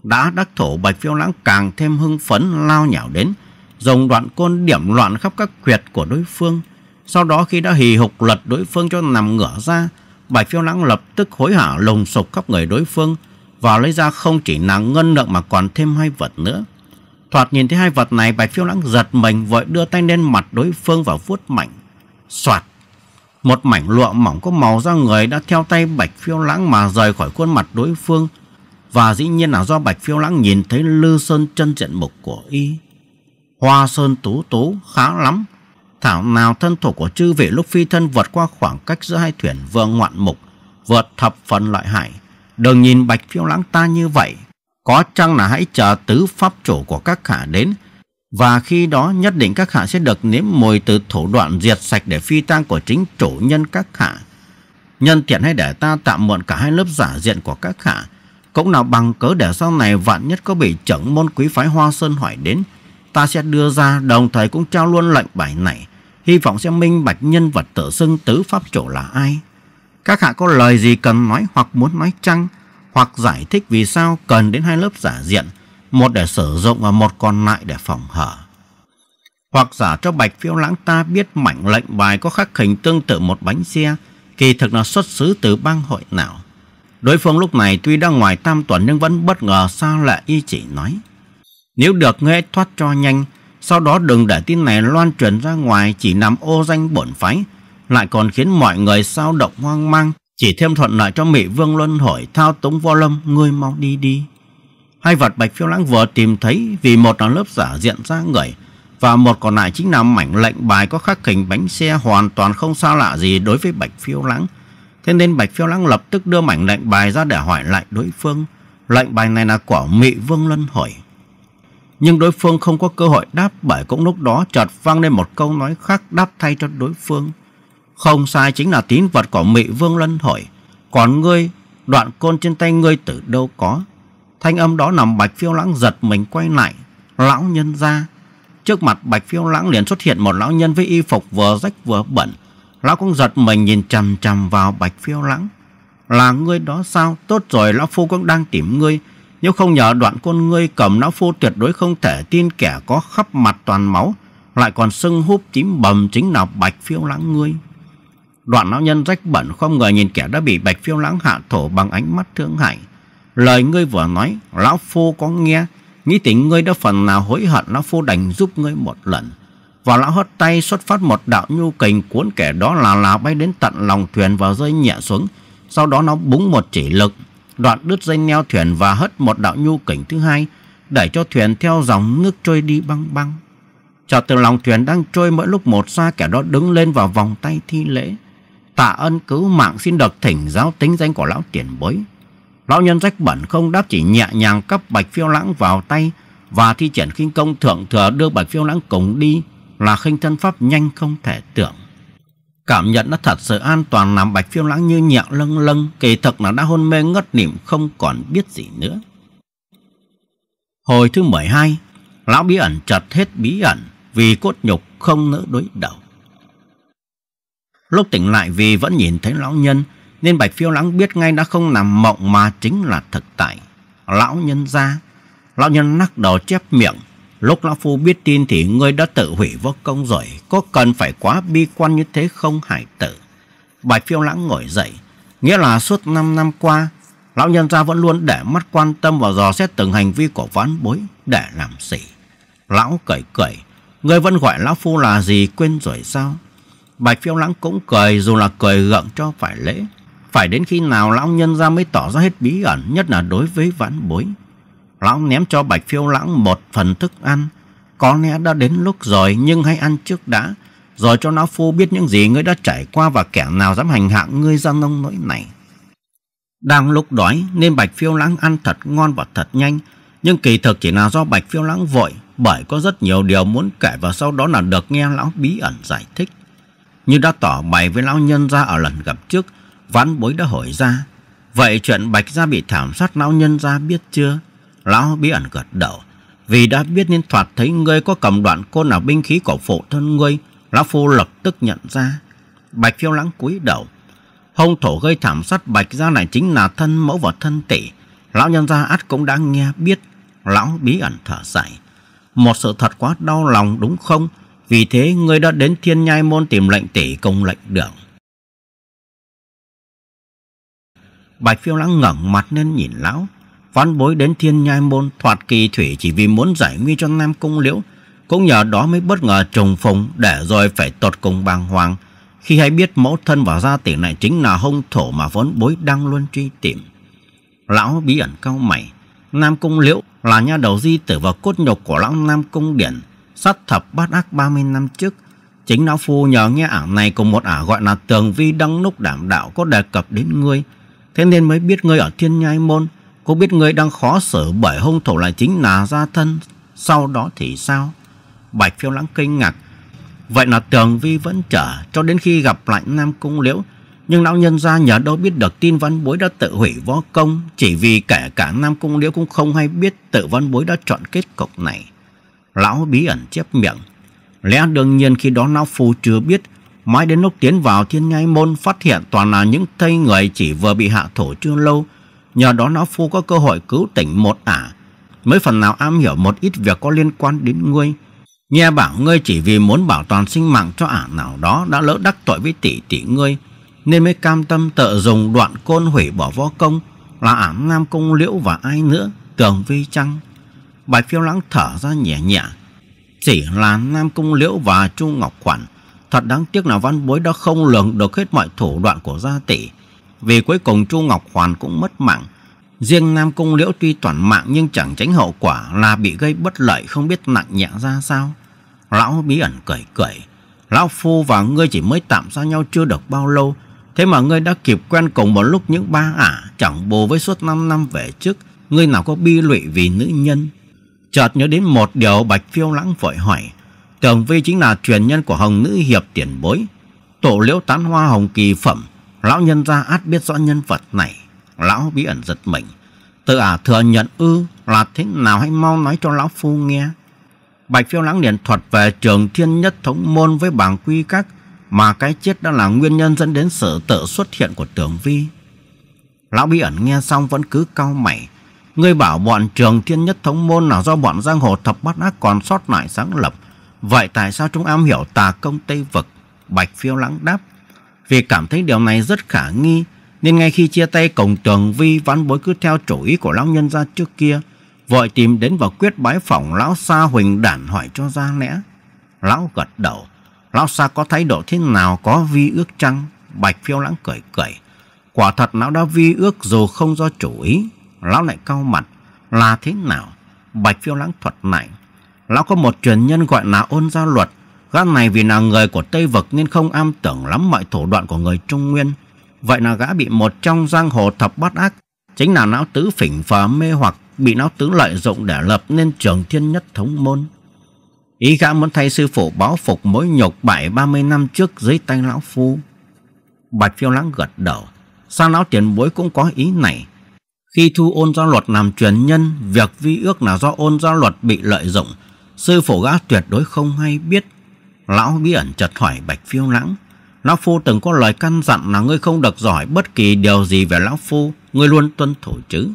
Đã đắc thổ Bạch Phiêu Lãng càng thêm hưng phấn lao nhảo đến, dùng đoạn côn điểm loạn khắp các huyệt của đối phương. Sau đó khi đã hì hục lật đối phương cho nằm ngửa ra, Bạch Phiêu Lãng lập tức hối hả lùng sục khắp người đối phương và lấy ra không chỉ nàng ngân lượng mà còn thêm hai vật nữa. Thoạt nhìn thấy hai vật này, Bạch Phiêu Lãng giật mình vội đưa tay lên mặt đối phương và vuốt mạnh. Soạt! Một mảnh lụa mỏng có màu da người đã theo tay Bạch Phiêu Lãng mà rời khỏi khuôn mặt đối phương. Và dĩ nhiên là do Bạch Phiêu Lãng nhìn thấy Lư Sơn chân diện mục của y. Hoa Sơn tú tú khá lắm. Thảo nào thân thủ của chư vị lúc phi thân vượt qua khoảng cách giữa hai thuyền vừa ngoạn mục, vượt thập phần loại hải Đừng nhìn Bạch Phiêu Lãng ta như vậy, có chăng là hãy chờ tứ pháp chủ của các hạ đến Và khi đó nhất định các hạ sẽ được nếm mùi từ thủ đoạn diệt sạch để phi tang của chính chủ nhân các hạ Nhân tiện hay để ta tạm mượn cả hai lớp giả diện của các hạ Cũng nào bằng cớ để sau này vạn nhất có bị trưởng môn quý phái Hoa Sơn hỏi đến Ta sẽ đưa ra đồng thời cũng trao luôn lệnh bài này Hy vọng sẽ minh bạch nhân vật tự xưng tứ pháp chủ là ai Các hạ có lời gì cần nói hoặc muốn nói chăng hoặc giải thích vì sao cần đến hai lớp giả diện, một để sử dụng và một còn lại để phòng hở. Hoặc giả cho Bạch Phiêu Lãng ta biết mảnh lệnh bài có khắc hình tương tự một bánh xe, kỳ thực là xuất xứ từ bang hội nào. Đối phương lúc này tuy đang ngoài tam tuần nhưng vẫn bất ngờ sao lại y chỉ nói. Nếu được ngươi thoát cho nhanh, sau đó đừng để tin này loan truyền ra ngoài chỉ nằm ô danh bổn phái, lại còn khiến mọi người sao động hoang mang, chỉ thêm thuận lợi cho Mỹ Vương Luân hỏi thao túng võ lâm Ngươi mau đi đi Hai vật Bạch Phiêu Lãng vừa tìm thấy Vì một là lớp giả diện ra người Và một còn lại chính là mảnh lệnh bài Có khắc hình bánh xe hoàn toàn không xa lạ gì Đối với Bạch Phiêu Lãng Thế nên Bạch Phiêu Lãng lập tức đưa mảnh lệnh bài ra Để hỏi lại đối phương Lệnh bài này là của Mỹ Vương Luân hỏi nhưng đối phương không có cơ hội đáp bởi cũng lúc đó chợt vang lên một câu nói khác đáp thay cho đối phương. Không sai chính là tín vật của Mị Vương Lân hội Còn ngươi, đoạn côn trên tay ngươi từ đâu có? Thanh âm đó nằm Bạch Phiêu Lãng giật mình quay lại. Lão nhân ra. Trước mặt Bạch Phiêu Lãng liền xuất hiện một lão nhân với y phục vừa rách vừa bẩn. Lão cũng giật mình nhìn chằm chằm vào Bạch Phiêu Lãng. Là ngươi đó sao? Tốt rồi, lão phu cũng đang tìm ngươi. Nếu không nhờ đoạn côn ngươi cầm lão phu tuyệt đối không thể tin kẻ có khắp mặt toàn máu, lại còn sưng húp tím bầm chính là Bạch Phiêu Lãng ngươi. Đoạn lão nhân rách bẩn không ngờ nhìn kẻ đã bị bạch phiêu lãng hạ thổ bằng ánh mắt thương hại. Lời ngươi vừa nói, lão phu có nghe. Nghĩ tính ngươi đã phần nào hối hận lão phu đành giúp ngươi một lần. Và lão hất tay xuất phát một đạo nhu kình cuốn kẻ đó là là bay đến tận lòng thuyền và rơi nhẹ xuống. Sau đó nó búng một chỉ lực, đoạn đứt dây neo thuyền và hất một đạo nhu kình thứ hai đẩy cho thuyền theo dòng nước trôi đi băng băng. Chợt từ lòng thuyền đang trôi mỗi lúc một xa kẻ đó đứng lên vào vòng tay thi lễ tạ ơn cứu mạng xin được thỉnh giáo tính danh của lão tiền bối. Lão nhân rách bẩn không đáp chỉ nhẹ nhàng cấp bạch phiêu lãng vào tay và thi triển khinh công thượng thừa đưa bạch phiêu lãng cùng đi là khinh thân pháp nhanh không thể tưởng. Cảm nhận đã thật sự an toàn làm bạch phiêu lãng như nhẹ lâng lâng, kỳ thực là đã hôn mê ngất nỉm không còn biết gì nữa. Hồi thứ mười hai lão bí ẩn chật hết bí ẩn vì cốt nhục không nỡ đối đầu. Lúc tỉnh lại vì vẫn nhìn thấy lão nhân, nên Bạch Phiêu Lãng biết ngay đã không nằm mộng mà chính là thực tại. Lão nhân ra, lão nhân nắc đầu chép miệng. Lúc lão phu biết tin thì ngươi đã tự hủy vô công rồi, có cần phải quá bi quan như thế không hải tử? Bạch Phiêu Lãng ngồi dậy, nghĩa là suốt 5 năm qua, lão nhân ra vẫn luôn để mắt quan tâm và dò xét từng hành vi của ván bối để làm gì. Lão cười cười, ngươi vẫn gọi lão phu là gì quên rồi sao? Bạch phiêu lãng cũng cười dù là cười gượng cho phải lễ. Phải đến khi nào lão nhân ra mới tỏ ra hết bí ẩn nhất là đối với vãn bối. Lão ném cho bạch phiêu lãng một phần thức ăn. Có lẽ đã đến lúc rồi nhưng hãy ăn trước đã. Rồi cho lão phu biết những gì ngươi đã trải qua và kẻ nào dám hành hạ ngươi ra nông nỗi này. Đang lúc đói nên bạch phiêu lãng ăn thật ngon và thật nhanh. Nhưng kỳ thực chỉ là do bạch phiêu lãng vội bởi có rất nhiều điều muốn kể và sau đó là được nghe lão bí ẩn giải thích như đã tỏ bày với lão nhân ra ở lần gặp trước, vãn bối đã hỏi ra. Vậy chuyện Bạch Gia bị thảm sát lão nhân gia biết chưa? Lão bí ẩn gật đầu. Vì đã biết nên thoạt thấy ngươi có cầm đoạn côn nào binh khí của phụ thân ngươi, lão phu lập tức nhận ra. Bạch phiêu lãng cúi đầu. Hông thổ gây thảm sát Bạch Gia này chính là thân mẫu và thân tỷ. Lão nhân gia ắt cũng đã nghe biết. Lão bí ẩn thở dài. Một sự thật quá đau lòng đúng không? Vì thế ngươi đã đến thiên nhai môn tìm lệnh tỷ công lệnh đường. Bạch phiêu lãng ngẩng mặt lên nhìn lão. Văn bối đến thiên nhai môn thoạt kỳ thủy chỉ vì muốn giải nguy cho Nam Cung Liễu. Cũng nhờ đó mới bất ngờ trùng phùng để rồi phải tột cùng bàng hoàng. Khi hay biết mẫu thân và gia tỷ này chính là hung thổ mà vốn bối đang luôn truy tìm. Lão bí ẩn cao mày. Nam Cung Liễu là nha đầu di tử và cốt nhục của lão Nam Cung Điển sát thập bát ác 30 năm trước. Chính lão phu nhờ nghe ảo này cùng một ảo gọi là tường vi đăng lúc đảm đạo có đề cập đến ngươi. Thế nên mới biết ngươi ở thiên nhai môn. cũng biết ngươi đang khó xử bởi hung thủ là chính là gia thân. Sau đó thì sao? Bạch phiêu lãng kinh ngạc. Vậy là tường vi vẫn chờ cho đến khi gặp lại Nam Cung Liễu. Nhưng lão nhân gia nhờ đâu biết được tin văn bối đã tự hủy võ công chỉ vì kể cả Nam Cung Liễu cũng không hay biết tự văn bối đã chọn kết cục này lão bí ẩn chép miệng. Lẽ đương nhiên khi đó lão phu chưa biết, mãi đến lúc tiến vào thiên ngai môn phát hiện toàn là những thây người chỉ vừa bị hạ thổ chưa lâu, nhờ đó lão phu có cơ hội cứu tỉnh một ả, mới phần nào am hiểu một ít việc có liên quan đến ngươi. Nghe bảo ngươi chỉ vì muốn bảo toàn sinh mạng cho ả nào đó đã lỡ đắc tội với tỷ tỷ ngươi, nên mới cam tâm tự dùng đoạn côn hủy bỏ võ công là ả nam công liễu và ai nữa, tưởng vi chăng? Bài phiêu lãng thở ra nhẹ nhẹ Chỉ là Nam Cung Liễu và Chu Ngọc Khoản Thật đáng tiếc là văn bối đã không lường được hết mọi thủ đoạn của gia tỷ Vì cuối cùng Chu Ngọc Khoản cũng mất mạng Riêng Nam Cung Liễu tuy toàn mạng nhưng chẳng tránh hậu quả là bị gây bất lợi không biết nặng nhẹ ra sao Lão bí ẩn cười cười Lão Phu và ngươi chỉ mới tạm xa nhau chưa được bao lâu Thế mà ngươi đã kịp quen cùng một lúc những ba ả Chẳng bù với suốt 5 năm về trước Ngươi nào có bi lụy vì nữ nhân chợt nhớ đến một điều Bạch Phiêu Lãng vội hỏi. Tường Vi chính là truyền nhân của Hồng Nữ Hiệp tiền bối. Tổ liễu tán hoa hồng kỳ phẩm, lão nhân gia át biết rõ nhân vật này. Lão bí ẩn giật mình. Tự ả à thừa nhận ư là thế nào hãy mau nói cho lão phu nghe. Bạch Phiêu Lãng liền thuật về trường thiên nhất thống môn với bảng quy các mà cái chết đã là nguyên nhân dẫn đến sự tự xuất hiện của Tường Vi. Lão bí ẩn nghe xong vẫn cứ cau mày, Ngươi bảo bọn trường thiên nhất thống môn là do bọn giang hồ thập bát ác còn sót lại sáng lập. Vậy tại sao chúng am hiểu tà công Tây Vực? Bạch phiêu lãng đáp. Vì cảm thấy điều này rất khả nghi, nên ngay khi chia tay cổng tường vi văn bối cứ theo chủ ý của lão nhân gia trước kia, vội tìm đến và quyết bái phỏng lão Sa Huỳnh đản hỏi cho ra lẽ. Lão gật đầu, lão Sa có thái độ thế nào có vi ước chăng? Bạch phiêu lãng cười cười. Quả thật lão đã vi ước dù không do chủ ý, lão lại cau mặt. Là thế nào? Bạch phiêu lãng thuật này. Lão có một truyền nhân gọi là ôn gia luật. Gã này vì là người của Tây Vực nên không am tưởng lắm mọi thủ đoạn của người Trung Nguyên. Vậy là gã bị một trong giang hồ thập bát ác, chính là não tứ phỉnh và mê hoặc bị não tứ lợi dụng để lập nên trường thiên nhất thống môn. Ý gã muốn thay sư phụ báo phục mối nhục bại ba mươi năm trước dưới tay lão phu. Bạch phiêu lãng gật đầu, sao lão tiền bối cũng có ý này, khi thu ôn gia luật làm truyền nhân, việc vi ước là do ôn gia luật bị lợi dụng, sư phổ gã tuyệt đối không hay biết. Lão bí ẩn chợt hỏi Bạch Phiêu Lãng. Lão Phu từng có lời căn dặn là ngươi không được giỏi bất kỳ điều gì về Lão Phu, ngươi luôn tuân thủ chứ.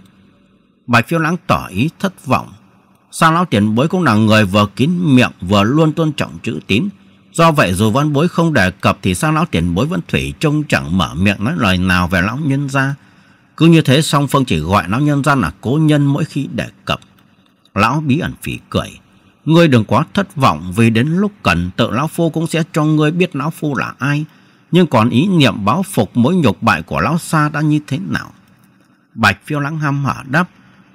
Bạch Phiêu Lãng tỏ ý thất vọng. Sao Lão Tiền Bối cũng là người vừa kín miệng vừa luôn tôn trọng chữ tín. Do vậy dù văn bối không đề cập thì sao Lão Tiền Bối vẫn thủy trông chẳng mở miệng nói lời nào về Lão Nhân gia cứ như thế song phương chỉ gọi lão nhân gian là cố nhân mỗi khi đề cập. Lão bí ẩn phỉ cười. Ngươi đừng quá thất vọng vì đến lúc cần tự lão phu cũng sẽ cho ngươi biết lão phu là ai. Nhưng còn ý niệm báo phục mỗi nhục bại của lão xa đã như thế nào? Bạch phiêu lãng ham hở đáp.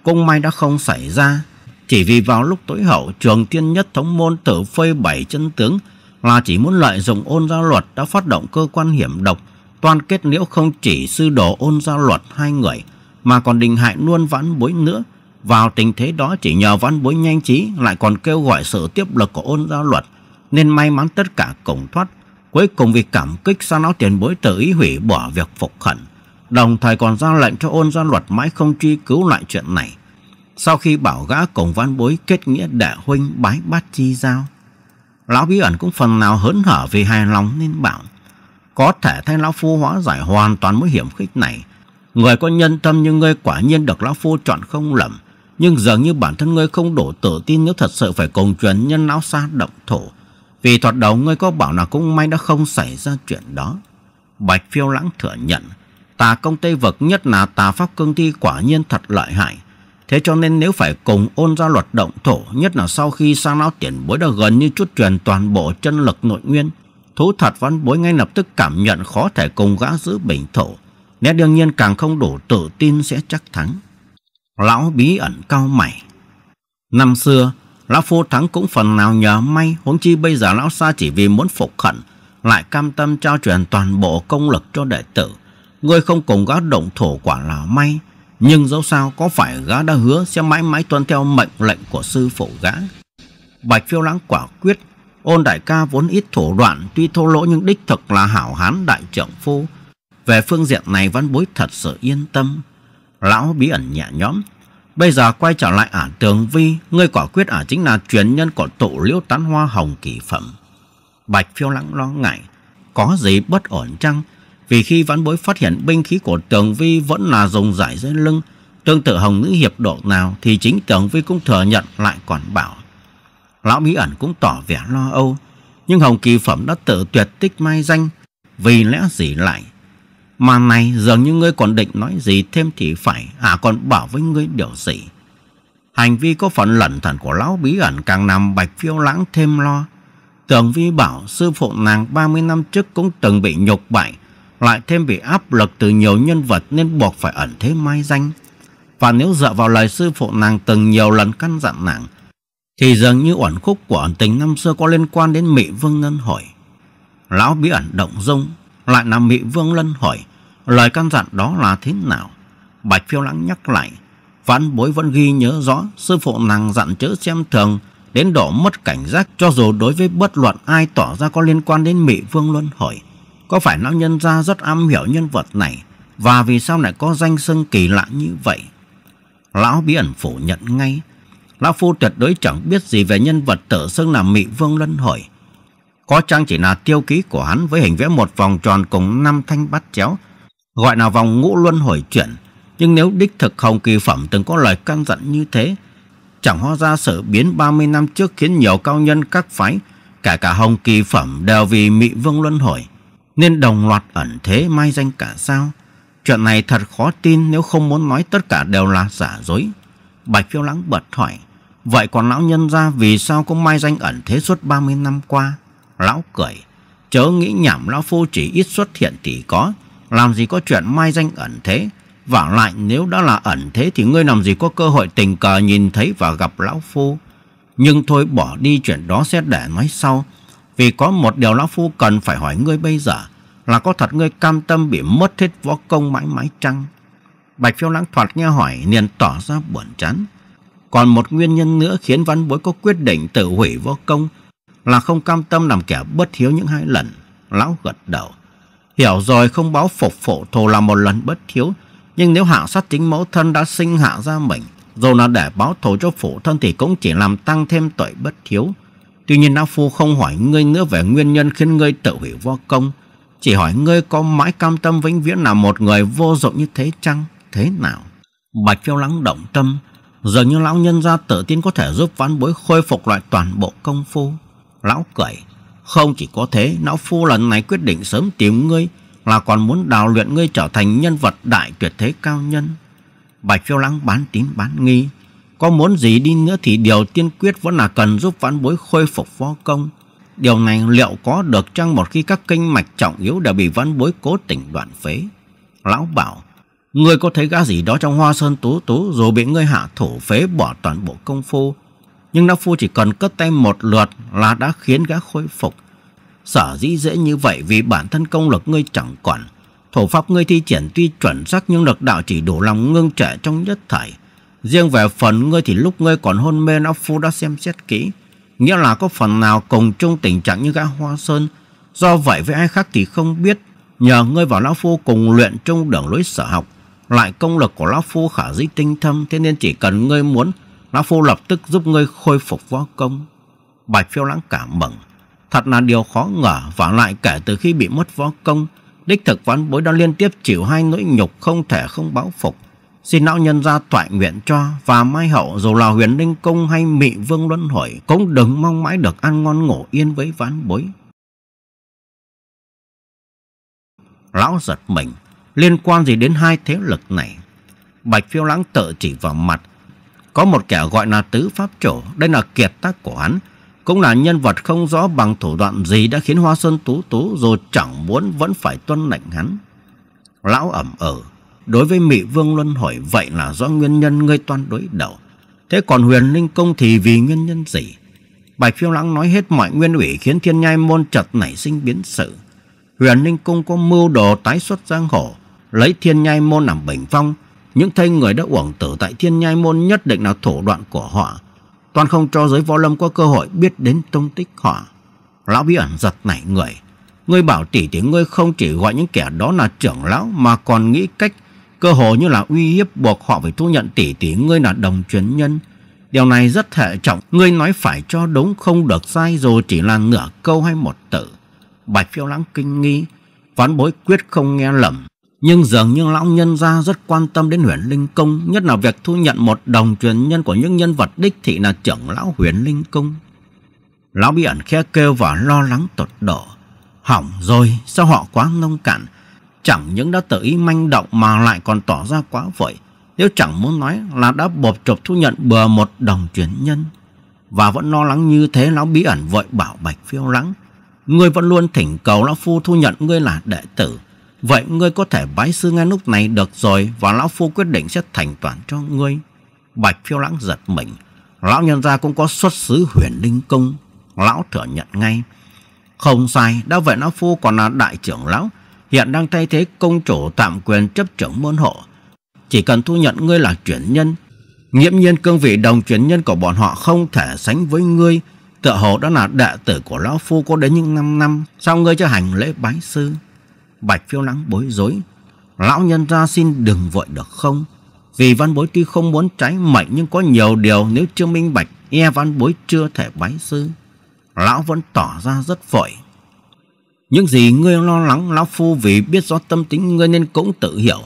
Công may đã không xảy ra. Chỉ vì vào lúc tối hậu trường thiên nhất thống môn tử phơi bảy chân tướng là chỉ muốn lợi dụng ôn gia luật đã phát động cơ quan hiểm độc toàn kết liễu không chỉ sư đồ ôn gia luật hai người, mà còn đình hại luôn vãn bối nữa. Vào tình thế đó chỉ nhờ vãn bối nhanh trí lại còn kêu gọi sự tiếp lực của ôn gia luật, nên may mắn tất cả cổng thoát. Cuối cùng vì cảm kích sao nó tiền bối tự ý hủy bỏ việc phục khẩn, đồng thời còn ra lệnh cho ôn gia luật mãi không truy cứu lại chuyện này. Sau khi bảo gã cổng vãn bối kết nghĩa đệ huynh bái bát chi giao, lão bí ẩn cũng phần nào hớn hở vì hài lòng nên bảo có thể thay lão phu hóa giải hoàn toàn mối hiểm khích này. Người có nhân tâm như ngươi quả nhiên được lão phu chọn không lầm. Nhưng dường như bản thân ngươi không đủ tự tin nếu thật sự phải cùng truyền nhân lão xa động thổ. Vì thoạt đầu ngươi có bảo nào cũng may đã không xảy ra chuyện đó. Bạch phiêu lãng thừa nhận, tà công Tây Vực nhất là tà pháp cương thi quả nhiên thật lợi hại. Thế cho nên nếu phải cùng ôn ra luật động thổ, nhất là sau khi sang lão tiền bối đã gần như chút truyền toàn bộ chân lực nội nguyên, Thú thật văn bối ngay lập tức cảm nhận khó thể cùng gã giữ bình thổ. Nét đương nhiên càng không đủ tự tin sẽ chắc thắng. Lão bí ẩn cao mày. Năm xưa, lão phu thắng cũng phần nào nhờ may. huống chi bây giờ lão xa chỉ vì muốn phục khẩn. Lại cam tâm trao truyền toàn bộ công lực cho đệ tử. người không cùng gã động thổ quả là may. Nhưng dẫu sao có phải gã đã hứa sẽ mãi mãi tuân theo mệnh lệnh của sư phụ gã. Bạch phiêu lãng quả quyết Ôn đại ca vốn ít thủ đoạn, tuy thô lỗ nhưng đích thực là hảo hán đại trưởng phu. Về phương diện này văn bối thật sự yên tâm. Lão bí ẩn nhẹ nhõm. Bây giờ quay trở lại ả tường vi, người quả quyết ả chính là truyền nhân của tụ liễu tán hoa hồng kỳ phẩm. Bạch phiêu lắng lo ngại, có gì bất ổn chăng? Vì khi vãn bối phát hiện binh khí của tường vi vẫn là dùng giải dưới lưng, tương tự hồng nữ hiệp độ nào thì chính tường vi cũng thừa nhận lại còn bảo lão bí ẩn cũng tỏ vẻ lo âu. Nhưng Hồng Kỳ Phẩm đã tự tuyệt tích mai danh, vì lẽ gì lại? Mà này dường như ngươi còn định nói gì thêm thì phải, à còn bảo với ngươi điều gì? Hành vi có phần lẩn thận của lão bí ẩn càng làm bạch phiêu lãng thêm lo. Tường Vi bảo sư phụ nàng ba mươi năm trước cũng từng bị nhục bại, lại thêm bị áp lực từ nhiều nhân vật nên buộc phải ẩn thế mai danh. Và nếu dựa vào lời sư phụ nàng từng nhiều lần căn dặn nàng, thì dường như uẩn khúc của ẩn tình năm xưa có liên quan đến Mỹ Vương Lân hỏi Lão bí ẩn động dung Lại là Mỹ Vương Lân hỏi Lời căn dặn đó là thế nào Bạch phiêu lãng nhắc lại Vãn bối vẫn ghi nhớ rõ Sư phụ nàng dặn chữ xem thường Đến độ mất cảnh giác Cho dù đối với bất luận ai tỏ ra có liên quan đến Mỹ Vương Luân hỏi Có phải lão nhân gia rất am hiểu nhân vật này Và vì sao lại có danh xưng kỳ lạ như vậy Lão bí ẩn phủ nhận ngay Lão Phu tuyệt đối chẳng biết gì về nhân vật tự xưng là Mị Vương Luân Hồi. Có chăng chỉ là tiêu ký của hắn với hình vẽ một vòng tròn cùng năm thanh bát chéo, gọi là vòng ngũ luân hồi chuyển. Nhưng nếu đích thực Hồng kỳ phẩm từng có lời căn dặn như thế, chẳng hóa ra sự biến ba mươi năm trước khiến nhiều cao nhân các phái, cả cả hồng kỳ phẩm đều vì Mị Vương Luân Hồi, nên đồng loạt ẩn thế mai danh cả sao. Chuyện này thật khó tin nếu không muốn nói tất cả đều là giả dối. Bạch Phiêu Lãng bật hỏi. Vậy còn lão nhân ra vì sao có mai danh ẩn thế suốt 30 năm qua? Lão cười. Chớ nghĩ nhảm lão phu chỉ ít xuất hiện thì có. Làm gì có chuyện mai danh ẩn thế. Và lại nếu đã là ẩn thế thì ngươi làm gì có cơ hội tình cờ nhìn thấy và gặp lão phu. Nhưng thôi bỏ đi chuyện đó sẽ để nói sau. Vì có một điều lão phu cần phải hỏi ngươi bây giờ là có thật ngươi cam tâm bị mất hết võ công mãi mãi chăng? Bạch phiêu lãng thoạt nghe hỏi liền tỏ ra buồn chán. Còn một nguyên nhân nữa khiến văn bối có quyết định tự hủy võ công là không cam tâm làm kẻ bất hiếu những hai lần. Lão gật đầu. Hiểu rồi không báo phục phổ thù là một lần bất hiếu. Nhưng nếu hạ sát chính mẫu thân đã sinh hạ ra mình, dù là để báo thù cho phụ thân thì cũng chỉ làm tăng thêm tội bất hiếu. Tuy nhiên Lão Phu không hỏi ngươi nữa về nguyên nhân khiến ngươi tự hủy võ công. Chỉ hỏi ngươi có mãi cam tâm vĩnh viễn là một người vô dụng như thế chăng? Thế nào? Bạch phiêu lắng động tâm, dường như lão nhân gia tự tin có thể giúp vãn bối khôi phục lại toàn bộ công phu. Lão cười, không chỉ có thế, lão phu lần này quyết định sớm tìm ngươi là còn muốn đào luyện ngươi trở thành nhân vật đại tuyệt thế cao nhân. Bạch phiêu lãng bán tín bán nghi, có muốn gì đi nữa thì điều tiên quyết vẫn là cần giúp vãn bối khôi phục võ công. Điều này liệu có được chăng một khi các kinh mạch trọng yếu đã bị vãn bối cố tình đoạn phế? Lão bảo, Người có thấy gã gì đó trong hoa sơn tú tú rồi bị người hạ thủ phế bỏ toàn bộ công phu. Nhưng Lão Phu chỉ cần cất tay một lượt là đã khiến gã khôi phục. Sở dĩ dễ như vậy vì bản thân công lực ngươi chẳng còn. Thủ pháp ngươi thi triển tuy chuẩn xác nhưng lực đạo chỉ đủ lòng ngưng trệ trong nhất thải. Riêng về phần ngươi thì lúc ngươi còn hôn mê Lão Phu đã xem xét kỹ. Nghĩa là có phần nào cùng chung tình trạng như gã hoa sơn. Do vậy với ai khác thì không biết. Nhờ ngươi vào Lão Phu cùng luyện trong đường lối sở học lại công lực của Lão Phu khả dĩ tinh thâm Thế nên chỉ cần ngươi muốn Lão Phu lập tức giúp ngươi khôi phục võ công Bạch phiêu lãng cảm mừng Thật là điều khó ngờ Và lại kể từ khi bị mất võ công Đích thực ván bối đã liên tiếp chịu hai nỗi nhục Không thể không báo phục Xin lão nhân ra toại nguyện cho Và mai hậu dù là huyền linh công hay mị vương luân hồi Cũng đừng mong mãi được ăn ngon ngủ yên với ván bối Lão giật mình liên quan gì đến hai thế lực này. Bạch phiêu lãng tự chỉ vào mặt. Có một kẻ gọi là tứ pháp chủ, đây là kiệt tác của hắn. Cũng là nhân vật không rõ bằng thủ đoạn gì đã khiến Hoa Sơn tú tú rồi chẳng muốn vẫn phải tuân lệnh hắn. Lão ẩm ở, đối với Mỹ Vương Luân hỏi vậy là do nguyên nhân ngươi toan đối đầu. Thế còn huyền linh công thì vì nguyên nhân gì? Bạch phiêu lãng nói hết mọi nguyên ủy khiến thiên nhai môn chợt nảy sinh biến sự. Huyền linh công có mưu đồ tái xuất giang hồ lấy thiên nhai môn làm bình phong những thanh người đã uổng tử tại thiên nhai môn nhất định là thủ đoạn của họ toàn không cho giới võ lâm có cơ hội biết đến tung tích họ lão bí ẩn giật nảy người ngươi bảo tỷ tỷ ngươi không chỉ gọi những kẻ đó là trưởng lão mà còn nghĩ cách cơ hồ như là uy hiếp buộc họ phải thu nhận tỷ tỷ ngươi là đồng truyền nhân điều này rất hệ trọng ngươi nói phải cho đúng không được sai dù chỉ là nửa câu hay một từ bạch phiêu lãng kinh nghi phán bối quyết không nghe lầm nhưng dường như lão nhân gia rất quan tâm đến huyền linh công, nhất là việc thu nhận một đồng truyền nhân của những nhân vật đích thị là trưởng lão huyền linh công. Lão bí ẩn khe kêu và lo lắng tột độ. Hỏng rồi, sao họ quá nông cạn? Chẳng những đã tự ý manh động mà lại còn tỏ ra quá vội. Nếu chẳng muốn nói là đã bộp chộp thu nhận bừa một đồng truyền nhân. Và vẫn lo lắng như thế lão bí ẩn vội bảo bạch phiêu lắng. người vẫn luôn thỉnh cầu lão phu thu nhận ngươi là đệ tử Vậy ngươi có thể bái sư ngay lúc này được rồi và lão phu quyết định sẽ thành toàn cho ngươi. Bạch phiêu lãng giật mình. Lão nhân gia cũng có xuất xứ huyền linh công. Lão thừa nhận ngay. Không sai, đã vậy lão phu còn là đại trưởng lão. Hiện đang thay thế công chủ tạm quyền chấp trưởng môn hộ. Chỉ cần thu nhận ngươi là chuyển nhân. Nghiễm nhiên cương vị đồng chuyển nhân của bọn họ không thể sánh với ngươi. Tựa hồ đã là đệ tử của lão phu có đến những năm năm. Sao ngươi cho hành lễ bái sư? Bạch phiêu lãng bối rối. Lão nhân ra xin đừng vội được không? Vì văn bối tuy không muốn trái mệnh nhưng có nhiều điều nếu chưa minh bạch e văn bối chưa thể bái sư. Lão vẫn tỏ ra rất vội. Những gì ngươi lo lắng lão phu vì biết rõ tâm tính ngươi nên cũng tự hiểu.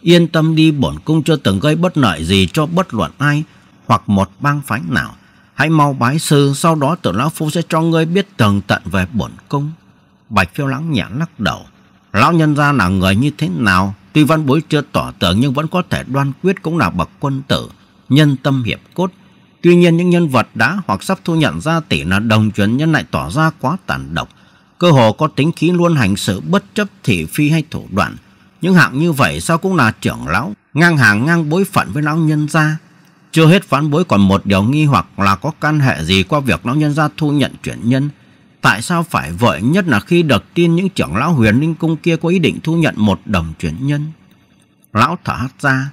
Yên tâm đi bổn cung chưa từng gây bất lợi gì cho bất luận ai hoặc một bang phái nào. Hãy mau bái sư sau đó tử lão phu sẽ cho ngươi biết tường tận về bổn cung. Bạch phiêu lãng nhãn lắc đầu Lão nhân gia là người như thế nào Tuy văn bối chưa tỏ tưởng nhưng vẫn có thể đoan quyết cũng là bậc quân tử Nhân tâm hiệp cốt Tuy nhiên những nhân vật đã hoặc sắp thu nhận ra tỷ là đồng chuẩn nhân lại tỏ ra quá tàn độc Cơ hồ có tính khí luôn hành sự bất chấp thị phi hay thủ đoạn Những hạng như vậy sao cũng là trưởng lão Ngang hàng ngang bối phận với lão nhân gia Chưa hết phán bối còn một điều nghi hoặc là có căn hệ gì qua việc lão nhân gia thu nhận chuyển nhân Tại sao phải vội nhất là khi được tin những trưởng lão huyền linh cung kia có ý định thu nhận một đồng chuyển nhân? Lão thở hắt ra.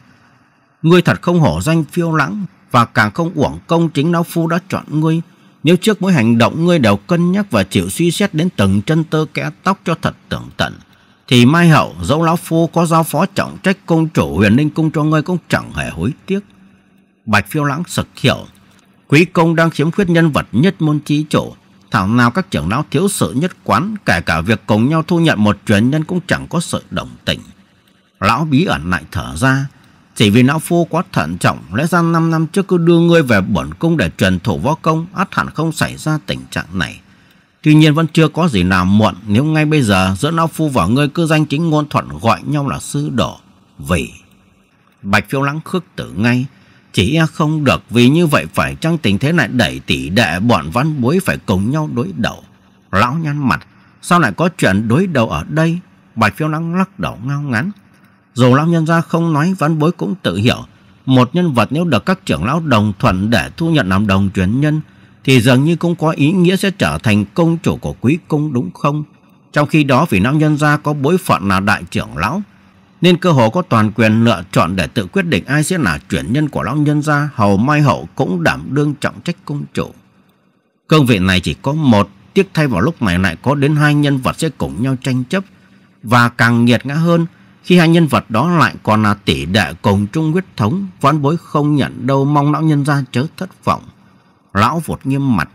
Ngươi thật không hổ danh phiêu lãng và càng không uổng công chính lão phu đã chọn ngươi. Nếu trước mỗi hành động ngươi đều cân nhắc và chịu suy xét đến từng chân tơ kẽ tóc cho thật tưởng tận, thì mai hậu dẫu lão phu có giao phó trọng trách công chủ huyền linh cung cho ngươi cũng chẳng hề hối tiếc. Bạch phiêu lãng sực hiểu, quý công đang khiếm khuyết nhân vật nhất môn trí chủ Thảo nào các trưởng lão thiếu sự nhất quán, kể cả việc cùng nhau thu nhận một truyền nhân cũng chẳng có sự đồng tình. Lão bí ẩn lại thở ra, chỉ vì lão phu quá thận trọng, lẽ ra 5 năm trước cứ đưa ngươi về bổn cung để truyền thủ võ công, át hẳn không xảy ra tình trạng này. Tuy nhiên vẫn chưa có gì nào muộn nếu ngay bây giờ giữa lão phu và ngươi cứ danh chính ngôn thuận gọi nhau là sư đổ. Vì... Bạch phiêu lắng khước tử ngay, chỉ e không được vì như vậy phải chăng tình thế này đẩy tỷ đệ bọn văn bối phải cùng nhau đối đầu. Lão nhăn mặt, sao lại có chuyện đối đầu ở đây? Bạch phiêu năng lắc đầu ngao ngắn. Dù lão nhân ra không nói văn bối cũng tự hiểu. Một nhân vật nếu được các trưởng lão đồng thuận để thu nhận làm đồng truyền nhân thì dường như cũng có ý nghĩa sẽ trở thành công chủ của quý cung đúng không? Trong khi đó vì lão nhân gia có bối phận là đại trưởng lão nên cơ hồ có toàn quyền lựa chọn để tự quyết định ai sẽ là chuyển nhân của lão nhân gia hầu mai hậu cũng đảm đương trọng trách công chủ cương vị này chỉ có một tiếc thay vào lúc này lại có đến hai nhân vật sẽ cùng nhau tranh chấp và càng nghiệt ngã hơn khi hai nhân vật đó lại còn là tỷ đệ cùng chung huyết thống ván bối không nhận đâu mong lão nhân gia chớ thất vọng lão vụt nghiêm mặt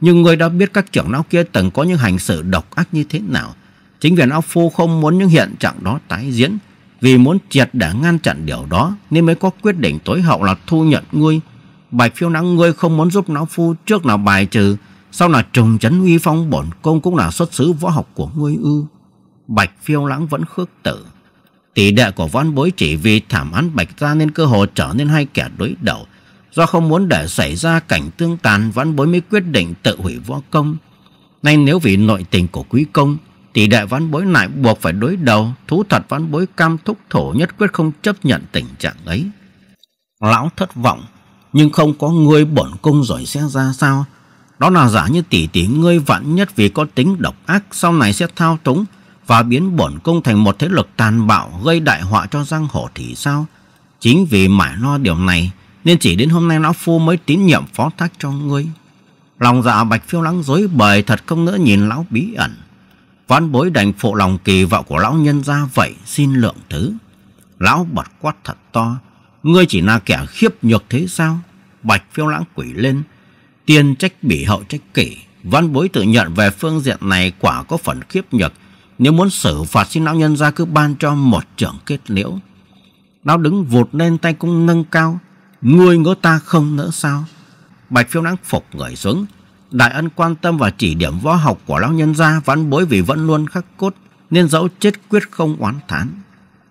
nhưng người đã biết các trưởng lão kia từng có những hành xử độc ác như thế nào chính vì lão phu không muốn những hiện trạng đó tái diễn vì muốn triệt để ngăn chặn điều đó nên mới có quyết định tối hậu là thu nhận ngươi. Bạch phiêu nắng ngươi không muốn giúp lão phu trước là bài trừ, sau là trùng chấn uy phong bổn công cũng là xuất xứ võ học của ngươi ư. Bạch phiêu lãng vẫn khước tử. Tỷ đệ của văn bối chỉ vì thảm án bạch ra nên cơ hội trở nên hai kẻ đối đầu. Do không muốn để xảy ra cảnh tương tàn văn bối mới quyết định tự hủy võ công. Nay nếu vì nội tình của quý công thì đại ván bối lại buộc phải đối đầu, thú thật ván bối cam thúc thổ nhất quyết không chấp nhận tình trạng ấy. Lão thất vọng, nhưng không có ngươi bổn cung rồi sẽ ra sao? Đó là giả như tỷ tỷ ngươi vạn nhất vì có tính độc ác sau này sẽ thao túng và biến bổn cung thành một thế lực tàn bạo gây đại họa cho giang hồ thì sao? Chính vì mải lo điều này nên chỉ đến hôm nay lão phu mới tín nhiệm phó thác cho ngươi. Lòng dạ bạch phiêu lắng dối bời thật không nỡ nhìn lão bí ẩn. Văn bối đành phụ lòng kỳ vọng của lão nhân ra vậy xin lượng thứ. Lão bật quát thật to. Ngươi chỉ là kẻ khiếp nhược thế sao? Bạch phiêu lãng quỷ lên. Tiên trách bỉ hậu trách kỷ. Văn bối tự nhận về phương diện này quả có phần khiếp nhược. Nếu muốn xử phạt xin lão nhân ra cứ ban cho một trưởng kết liễu. Lão đứng vụt lên tay cũng nâng cao. Ngươi ngỡ ta không nữa sao? Bạch phiêu lãng phục người xuống Đại ân quan tâm và chỉ điểm võ học của lão nhân gia ván bối vì vẫn luôn khắc cốt, nên dẫu chết quyết không oán thán.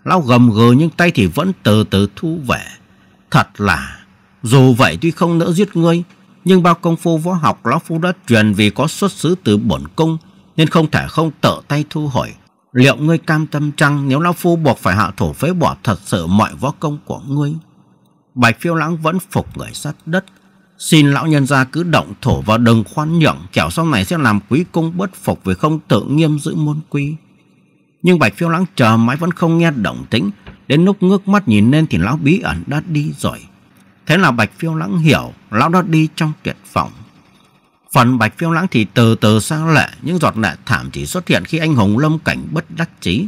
Lão gầm gừ nhưng tay thì vẫn từ từ thu về. Thật là, dù vậy tuy không nỡ giết ngươi, nhưng bao công phu võ học lão phu đã truyền vì có xuất xứ từ bổn cung, nên không thể không tự tay thu hồi. Liệu ngươi cam tâm chăng nếu lão phu buộc phải hạ thủ phế bỏ thật sự mọi võ công của ngươi? Bạch phiêu lãng vẫn phục người sát đất, Xin lão nhân gia cứ động thổ vào đừng khoan nhượng Kẻo sau này sẽ làm quý cung bất phục Vì không tự nghiêm giữ môn quy Nhưng bạch phiêu lãng chờ mãi vẫn không nghe động tĩnh Đến lúc ngước mắt nhìn lên Thì lão bí ẩn đã đi rồi Thế là bạch phiêu lãng hiểu Lão đã đi trong tuyệt vọng Phần bạch phiêu lãng thì từ từ sang lệ Những giọt lệ thảm chỉ xuất hiện Khi anh hùng lâm cảnh bất đắc chí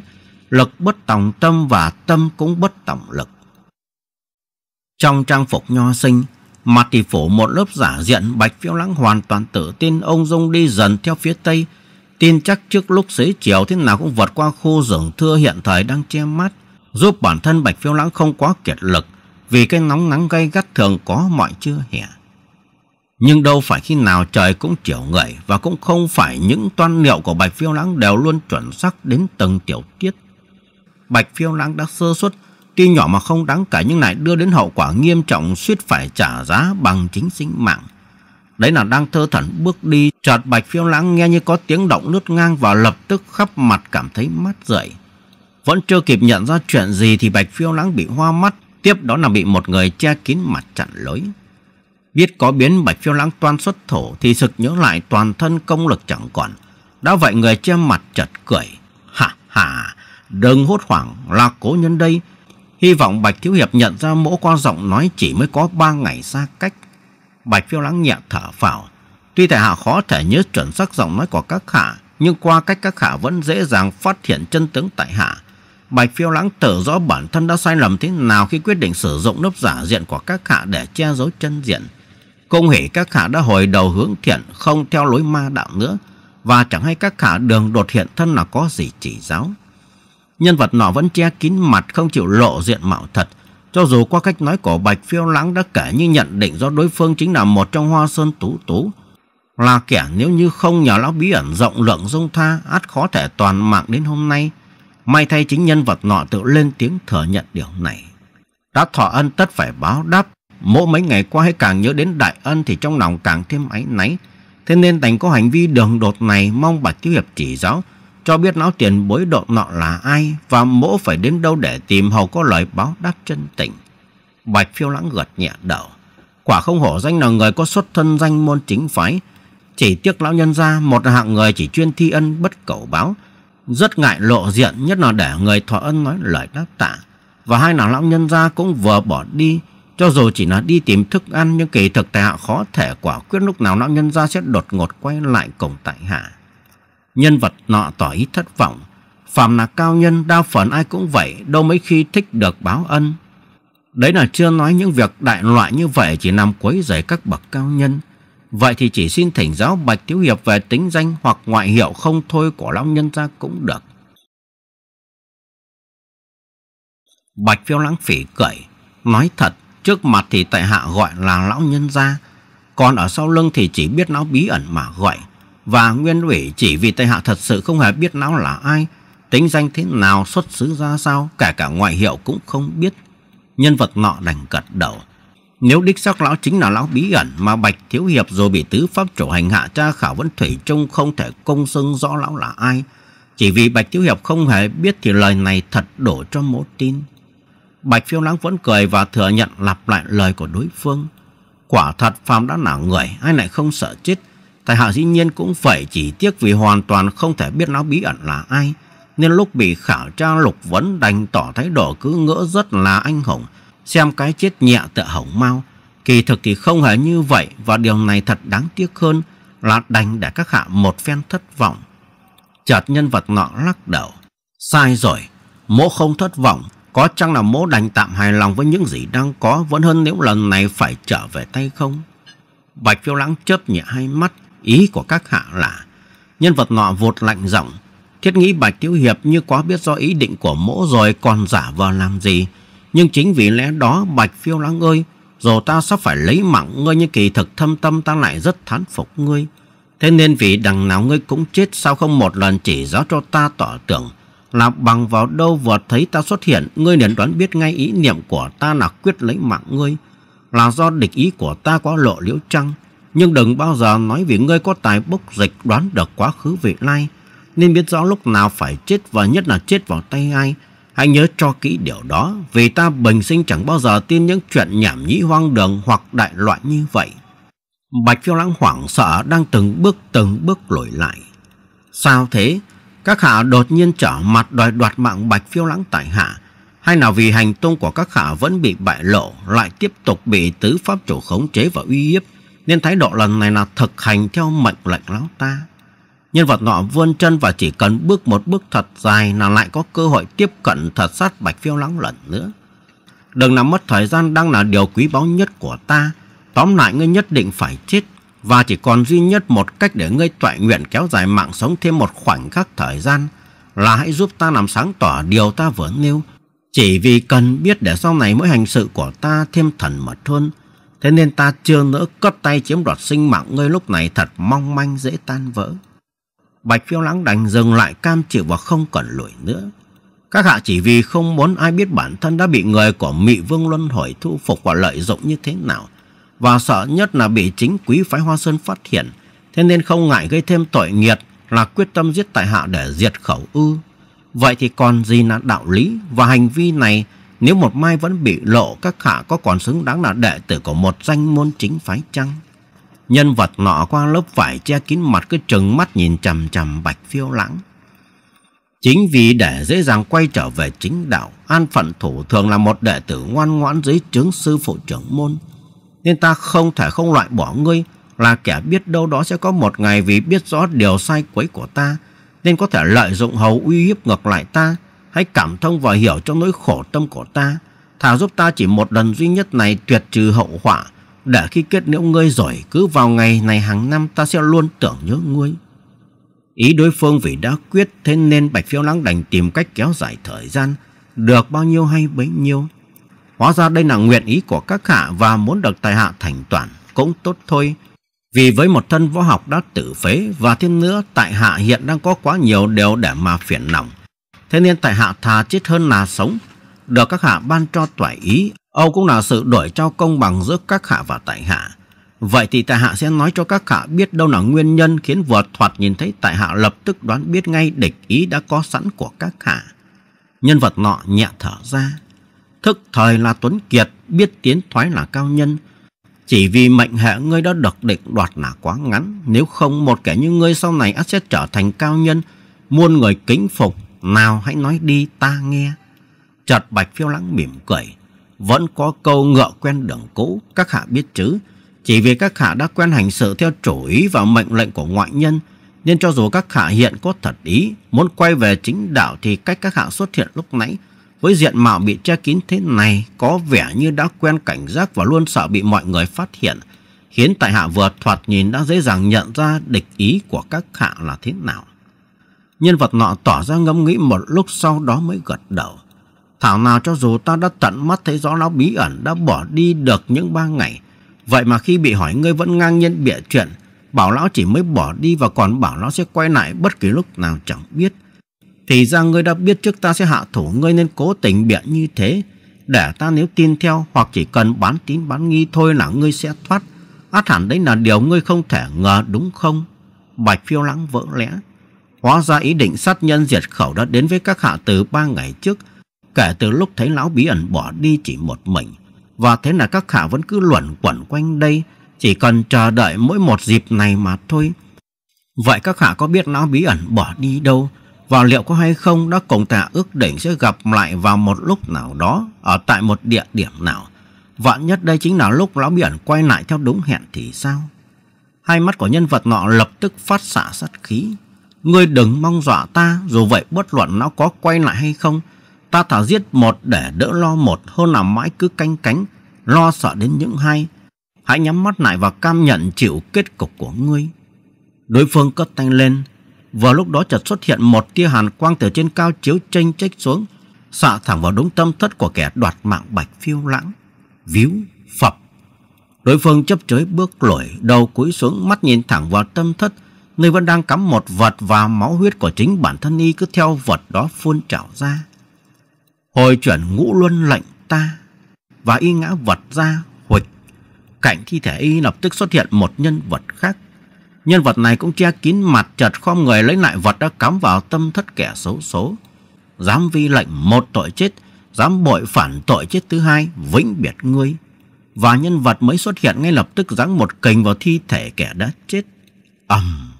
Lực bất tòng tâm và tâm cũng bất tòng lực Trong trang phục nho sinh Mặt thì phủ một lớp giả diện bạch phiêu lãng hoàn toàn tự tin ông Dung đi dần theo phía tây. Tin chắc trước lúc xế chiều thế nào cũng vượt qua khu rừng thưa hiện thời đang che mắt. Giúp bản thân bạch phiêu lãng không quá kiệt lực vì cái nóng nắng gay gắt thường có mọi chưa hè. Nhưng đâu phải khi nào trời cũng chiều ngợi và cũng không phải những toan liệu của Bạch Phiêu Lãng đều luôn chuẩn xác đến từng tiểu tiết. Bạch Phiêu Lãng đã sơ xuất tuy nhỏ mà không đáng kể nhưng lại đưa đến hậu quả nghiêm trọng suýt phải trả giá bằng chính sinh mạng. Đấy là đang thơ thẩn bước đi, chợt bạch phiêu lãng nghe như có tiếng động lướt ngang và lập tức khắp mặt cảm thấy mát rượi. Vẫn chưa kịp nhận ra chuyện gì thì bạch phiêu lãng bị hoa mắt, tiếp đó là bị một người che kín mặt chặn lối. Biết có biến bạch phiêu lãng toan xuất thổ thì sực nhớ lại toàn thân công lực chẳng còn. Đã vậy người che mặt chật cười. Hà hà, đừng hốt hoảng là cố nhân đây, Hy vọng Bạch Thiếu Hiệp nhận ra mỗ qua giọng nói chỉ mới có ba ngày xa cách. Bạch Phiêu lắng nhẹ thở phào. Tuy tại hạ khó thể nhớ chuẩn xác giọng nói của các hạ, nhưng qua cách các hạ vẫn dễ dàng phát hiện chân tướng tại hạ. Bạch Phiêu lắng tự rõ bản thân đã sai lầm thế nào khi quyết định sử dụng lớp giả diện của các hạ để che giấu chân diện. Không hề các hạ đã hồi đầu hướng thiện, không theo lối ma đạo nữa, và chẳng hay các hạ đường đột hiện thân là có gì chỉ giáo nhân vật nọ vẫn che kín mặt không chịu lộ diện mạo thật. Cho dù qua cách nói của Bạch Phiêu Lãng đã kể như nhận định do đối phương chính là một trong hoa sơn tú tú, là kẻ nếu như không nhờ lão bí ẩn rộng lượng dung tha át khó thể toàn mạng đến hôm nay. May thay chính nhân vật nọ tự lên tiếng thừa nhận điều này. Đã thọ ân tất phải báo đáp, mỗi mấy ngày qua hay càng nhớ đến đại ân thì trong lòng càng thêm áy náy. Thế nên đành có hành vi đường đột này mong Bạch Tiêu Hiệp chỉ giáo, cho biết lão tiền bối độ nọ là ai và mỗ phải đến đâu để tìm hầu có lời báo đáp chân tình. Bạch phiêu lãng gật nhẹ đầu. Quả không hổ danh là người có xuất thân danh môn chính phái. Chỉ tiếc lão nhân ra một hạng người chỉ chuyên thi ân bất cầu báo. Rất ngại lộ diện nhất là để người thỏa ân nói lời đáp tạ. Và hai nào lão nhân ra cũng vừa bỏ đi. Cho dù chỉ là đi tìm thức ăn nhưng kỳ thực tại hạ khó thể quả quyết lúc nào lão nhân ra sẽ đột ngột quay lại cổng tại hạ nhân vật nọ tỏ ý thất vọng. phàm là cao nhân, đa phần ai cũng vậy, đâu mấy khi thích được báo ân. Đấy là chưa nói những việc đại loại như vậy chỉ nằm quấy rầy các bậc cao nhân. Vậy thì chỉ xin thỉnh giáo Bạch Thiếu Hiệp về tính danh hoặc ngoại hiệu không thôi của lão nhân gia cũng được. Bạch phiêu lãng phỉ cười, nói thật, trước mặt thì tại hạ gọi là lão nhân gia, còn ở sau lưng thì chỉ biết lão bí ẩn mà gọi và nguyên ủy chỉ vì Tây Hạ thật sự không hề biết lão là ai, tính danh thế nào, xuất xứ ra sao, kể cả ngoại hiệu cũng không biết. Nhân vật nọ đành gật đầu. Nếu đích xác lão chính là lão bí ẩn mà Bạch Thiếu Hiệp rồi bị tứ pháp chủ hành hạ tra khảo vẫn thủy chung không thể công xưng rõ lão là ai. Chỉ vì Bạch Thiếu Hiệp không hề biết thì lời này thật đổ cho mố tin. Bạch Phiêu Lãng vẫn cười và thừa nhận lặp lại lời của đối phương. Quả thật phàm đã nả người, ai lại không sợ chết Tài hạ dĩ nhiên cũng phải chỉ tiếc vì hoàn toàn không thể biết nó bí ẩn là ai. Nên lúc bị khảo tra lục vấn đành tỏ thái độ cứ ngỡ rất là anh hùng. Xem cái chết nhẹ tựa hổng mau. Kỳ thực thì không hề như vậy và điều này thật đáng tiếc hơn là đành để các hạ một phen thất vọng. Chợt nhân vật nọ lắc đầu. Sai rồi, mỗ không thất vọng. Có chăng là mỗ đành tạm hài lòng với những gì đang có vẫn hơn nếu lần này phải trở về tay không? Bạch phiêu lãng chớp nhẹ hai mắt Ý của các hạ là Nhân vật nọ vột lạnh giọng Thiết nghĩ Bạch thiếu Hiệp như quá biết rõ ý định của mỗ rồi còn giả vờ làm gì Nhưng chính vì lẽ đó Bạch Phiêu Lãng ơi Dù ta sắp phải lấy mạng ngươi như kỳ thực thâm tâm ta lại rất thán phục ngươi Thế nên vì đằng nào ngươi cũng chết Sao không một lần chỉ giáo cho ta tỏ tưởng Là bằng vào đâu vừa thấy ta xuất hiện Ngươi liền đoán biết ngay ý niệm của ta là quyết lấy mạng ngươi Là do địch ý của ta quá lộ liễu trăng nhưng đừng bao giờ nói vì ngươi có tài bốc dịch đoán được quá khứ vị lai, nên biết rõ lúc nào phải chết và nhất là chết vào tay ai. Hãy nhớ cho kỹ điều đó, vì ta bình sinh chẳng bao giờ tin những chuyện nhảm nhí hoang đường hoặc đại loại như vậy. Bạch phiêu lãng hoảng sợ đang từng bước từng bước lùi lại. Sao thế? Các hạ đột nhiên trở mặt đòi đoạt mạng bạch phiêu lãng tại hạ, hay nào vì hành tung của các hạ vẫn bị bại lộ lại tiếp tục bị tứ pháp chủ khống chế và uy hiếp? nên thái độ lần này là thực hành theo mệnh lệnh lão ta. Nhân vật nọ vươn chân và chỉ cần bước một bước thật dài là lại có cơ hội tiếp cận thật sát bạch phiêu lắng lần nữa. Đừng nắm mất thời gian đang là điều quý báu nhất của ta. Tóm lại ngươi nhất định phải chết và chỉ còn duy nhất một cách để ngươi tọa nguyện kéo dài mạng sống thêm một khoảnh khắc thời gian là hãy giúp ta làm sáng tỏ điều ta vừa nêu. Chỉ vì cần biết để sau này mỗi hành sự của ta thêm thần mật hơn Thế nên ta chưa nỡ cất tay chiếm đoạt sinh mạng ngươi lúc này thật mong manh dễ tan vỡ. Bạch phiêu lãng đành dừng lại cam chịu và không còn lùi nữa. Các hạ chỉ vì không muốn ai biết bản thân đã bị người của Mỹ Vương Luân Hồi thu phục và lợi dụng như thế nào. Và sợ nhất là bị chính quý phái Hoa Sơn phát hiện. Thế nên không ngại gây thêm tội nghiệt là quyết tâm giết tại hạ để diệt khẩu ư. Vậy thì còn gì là đạo lý và hành vi này nếu một mai vẫn bị lộ các hạ có còn xứng đáng là đệ tử của một danh môn chính phái chăng? Nhân vật nọ qua lớp vải che kín mặt cứ trừng mắt nhìn chằm chằm bạch phiêu lãng. Chính vì để dễ dàng quay trở về chính đạo, an phận thủ thường là một đệ tử ngoan ngoãn dưới chứng sư phụ trưởng môn. Nên ta không thể không loại bỏ ngươi là kẻ biết đâu đó sẽ có một ngày vì biết rõ điều sai quấy của ta nên có thể lợi dụng hầu uy hiếp ngược lại ta Hãy cảm thông và hiểu cho nỗi khổ tâm của ta. thà giúp ta chỉ một lần duy nhất này tuyệt trừ hậu họa. Để khi kết liễu ngươi rồi, cứ vào ngày này hàng năm ta sẽ luôn tưởng nhớ ngươi. Ý đối phương vì đã quyết, thế nên Bạch Phiêu Lãng đành tìm cách kéo dài thời gian, được bao nhiêu hay bấy nhiêu. Hóa ra đây là nguyện ý của các hạ và muốn được tài hạ thành toàn cũng tốt thôi. Vì với một thân võ học đã tử phế và thêm nữa tại hạ hiện đang có quá nhiều điều để mà phiền lòng. Thế nên tại hạ thà chết hơn là sống. Được các hạ ban cho toại ý, Âu cũng là sự đổi cho công bằng giữa các hạ và tại hạ. Vậy thì tại hạ sẽ nói cho các hạ biết đâu là nguyên nhân khiến vừa thoạt nhìn thấy tại hạ lập tức đoán biết ngay địch ý đã có sẵn của các hạ. Nhân vật nọ nhẹ thở ra. Thức thời là Tuấn Kiệt, biết tiến thoái là cao nhân. Chỉ vì mệnh hệ ngươi đã được định đoạt là quá ngắn, nếu không một kẻ như ngươi sau này ắt sẽ trở thành cao nhân, muôn người kính phục nào hãy nói đi ta nghe. Chợt Bạch Phiêu Lãng mỉm cười. Vẫn có câu ngựa quen đường cũ, các hạ biết chứ. Chỉ vì các hạ đã quen hành sự theo chủ ý và mệnh lệnh của ngoại nhân, nên cho dù các hạ hiện có thật ý, muốn quay về chính đạo thì cách các hạ xuất hiện lúc nãy, với diện mạo bị che kín thế này, có vẻ như đã quen cảnh giác và luôn sợ bị mọi người phát hiện, khiến tại hạ vừa thoạt nhìn đã dễ dàng nhận ra địch ý của các hạ là thế nào. Nhân vật nọ tỏ ra ngẫm nghĩ một lúc sau đó mới gật đầu. Thảo nào cho dù ta đã tận mắt thấy rõ lão bí ẩn đã bỏ đi được những ba ngày. Vậy mà khi bị hỏi ngươi vẫn ngang nhiên bịa chuyện, bảo lão chỉ mới bỏ đi và còn bảo lão sẽ quay lại bất kỳ lúc nào chẳng biết. Thì ra ngươi đã biết trước ta sẽ hạ thủ ngươi nên cố tình bịa như thế. Để ta nếu tin theo hoặc chỉ cần bán tín bán nghi thôi là ngươi sẽ thoát. Át hẳn đấy là điều ngươi không thể ngờ đúng không? Bạch phiêu lãng vỡ lẽ. Hóa ra ý định sát nhân diệt khẩu đã đến với các hạ từ ba ngày trước, kể từ lúc thấy lão bí ẩn bỏ đi chỉ một mình. Và thế là các hạ vẫn cứ luẩn quẩn quanh đây, chỉ cần chờ đợi mỗi một dịp này mà thôi. Vậy các hạ có biết lão bí ẩn bỏ đi đâu? Và liệu có hay không đã cùng tạ ước định sẽ gặp lại vào một lúc nào đó, ở tại một địa điểm nào? Vạn nhất đây chính là lúc lão bí ẩn quay lại theo đúng hẹn thì sao? Hai mắt của nhân vật nọ lập tức phát xạ sát khí, Ngươi đừng mong dọa ta, dù vậy bất luận nó có quay lại hay không. Ta thả giết một để đỡ lo một hơn là mãi cứ canh cánh, lo sợ đến những hay Hãy nhắm mắt lại và cam nhận chịu kết cục của ngươi. Đối phương cất tay lên. Vào lúc đó chợt xuất hiện một tia hàn quang từ trên cao chiếu tranh trách xuống, xạ thẳng vào đúng tâm thất của kẻ đoạt mạng bạch phiêu lãng. Víu, phập. Đối phương chấp chới bước lội, đầu cúi xuống mắt nhìn thẳng vào tâm thất, Người vẫn đang cắm một vật và máu huyết của chính bản thân y cứ theo vật đó phun trào ra. Hồi chuyển ngũ luân lệnh ta và y ngã vật ra huỵch. Cạnh thi thể y lập tức xuất hiện một nhân vật khác. Nhân vật này cũng che kín mặt chật khom người lấy lại vật đã cắm vào tâm thất kẻ xấu số. Dám vi lệnh một tội chết, dám bội phản tội chết thứ hai, vĩnh biệt ngươi. Và nhân vật mới xuất hiện ngay lập tức giáng một kình vào thi thể kẻ đã chết. ầm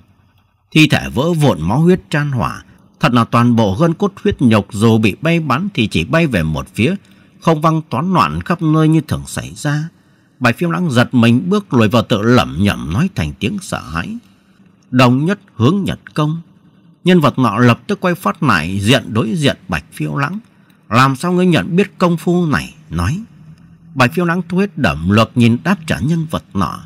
Thi thể vỡ vụn máu huyết tràn hỏa. Thật là toàn bộ gân cốt huyết nhục dù bị bay bắn thì chỉ bay về một phía, không văng toán loạn khắp nơi như thường xảy ra. Bài phim lãng giật mình bước lùi vào tự lẩm nhẩm nói thành tiếng sợ hãi. Đồng nhất hướng nhật công. Nhân vật nọ lập tức quay phát lại diện đối diện Bạch Phiêu Lãng. Làm sao ngươi nhận biết công phu này? Nói. Bạch Phiêu Lãng thu hết đẩm lược nhìn đáp trả nhân vật nọ.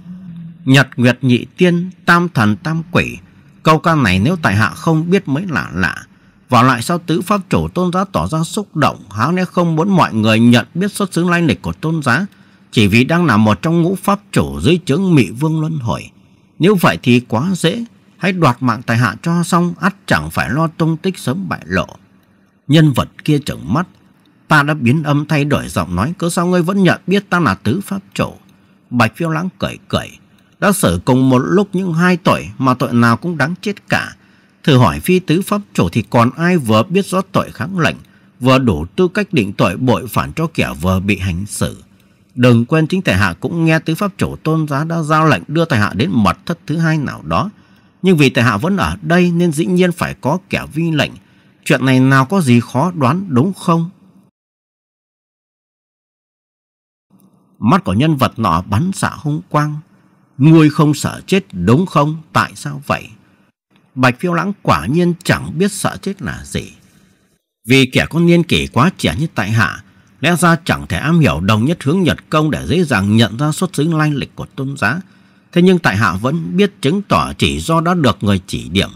Nhật Nguyệt Nhị Tiên, Tam Thần Tam Quỷ, Câu ca này nếu tại hạ không biết mới lạ lạ. Và lại sao tứ pháp chủ tôn giá tỏ ra xúc động, háo nếu không muốn mọi người nhận biết xuất xứ lai lịch của tôn giá, chỉ vì đang là một trong ngũ pháp chủ dưới chướng mị vương luân hồi. Nếu vậy thì quá dễ, hãy đoạt mạng tài hạ cho xong, ắt chẳng phải lo tung tích sớm bại lộ. Nhân vật kia trợn mắt, ta đã biến âm thay đổi giọng nói, cớ sao ngươi vẫn nhận biết ta là tứ pháp chủ? Bạch phiêu lãng cười cười đã sở cùng một lúc những hai tội mà tội nào cũng đáng chết cả. Thử hỏi phi tứ pháp chủ thì còn ai vừa biết rõ tội kháng lệnh, vừa đủ tư cách định tội bội phản cho kẻ vừa bị hành xử. Đừng quên chính tài hạ cũng nghe tứ pháp chủ tôn giá đã giao lệnh đưa tài hạ đến mật thất thứ hai nào đó. Nhưng vì tài hạ vẫn ở đây nên dĩ nhiên phải có kẻ vi lệnh. Chuyện này nào có gì khó đoán đúng không? Mắt của nhân vật nọ bắn xạ hung quang Ngươi không sợ chết đúng không? Tại sao vậy? Bạch phiêu lãng quả nhiên chẳng biết sợ chết là gì. Vì kẻ con niên kỷ quá trẻ như tại hạ, lẽ ra chẳng thể am hiểu đồng nhất hướng Nhật Công để dễ dàng nhận ra xuất xứ lai lịch của tôn giá. Thế nhưng tại hạ vẫn biết chứng tỏ chỉ do đã được người chỉ điểm,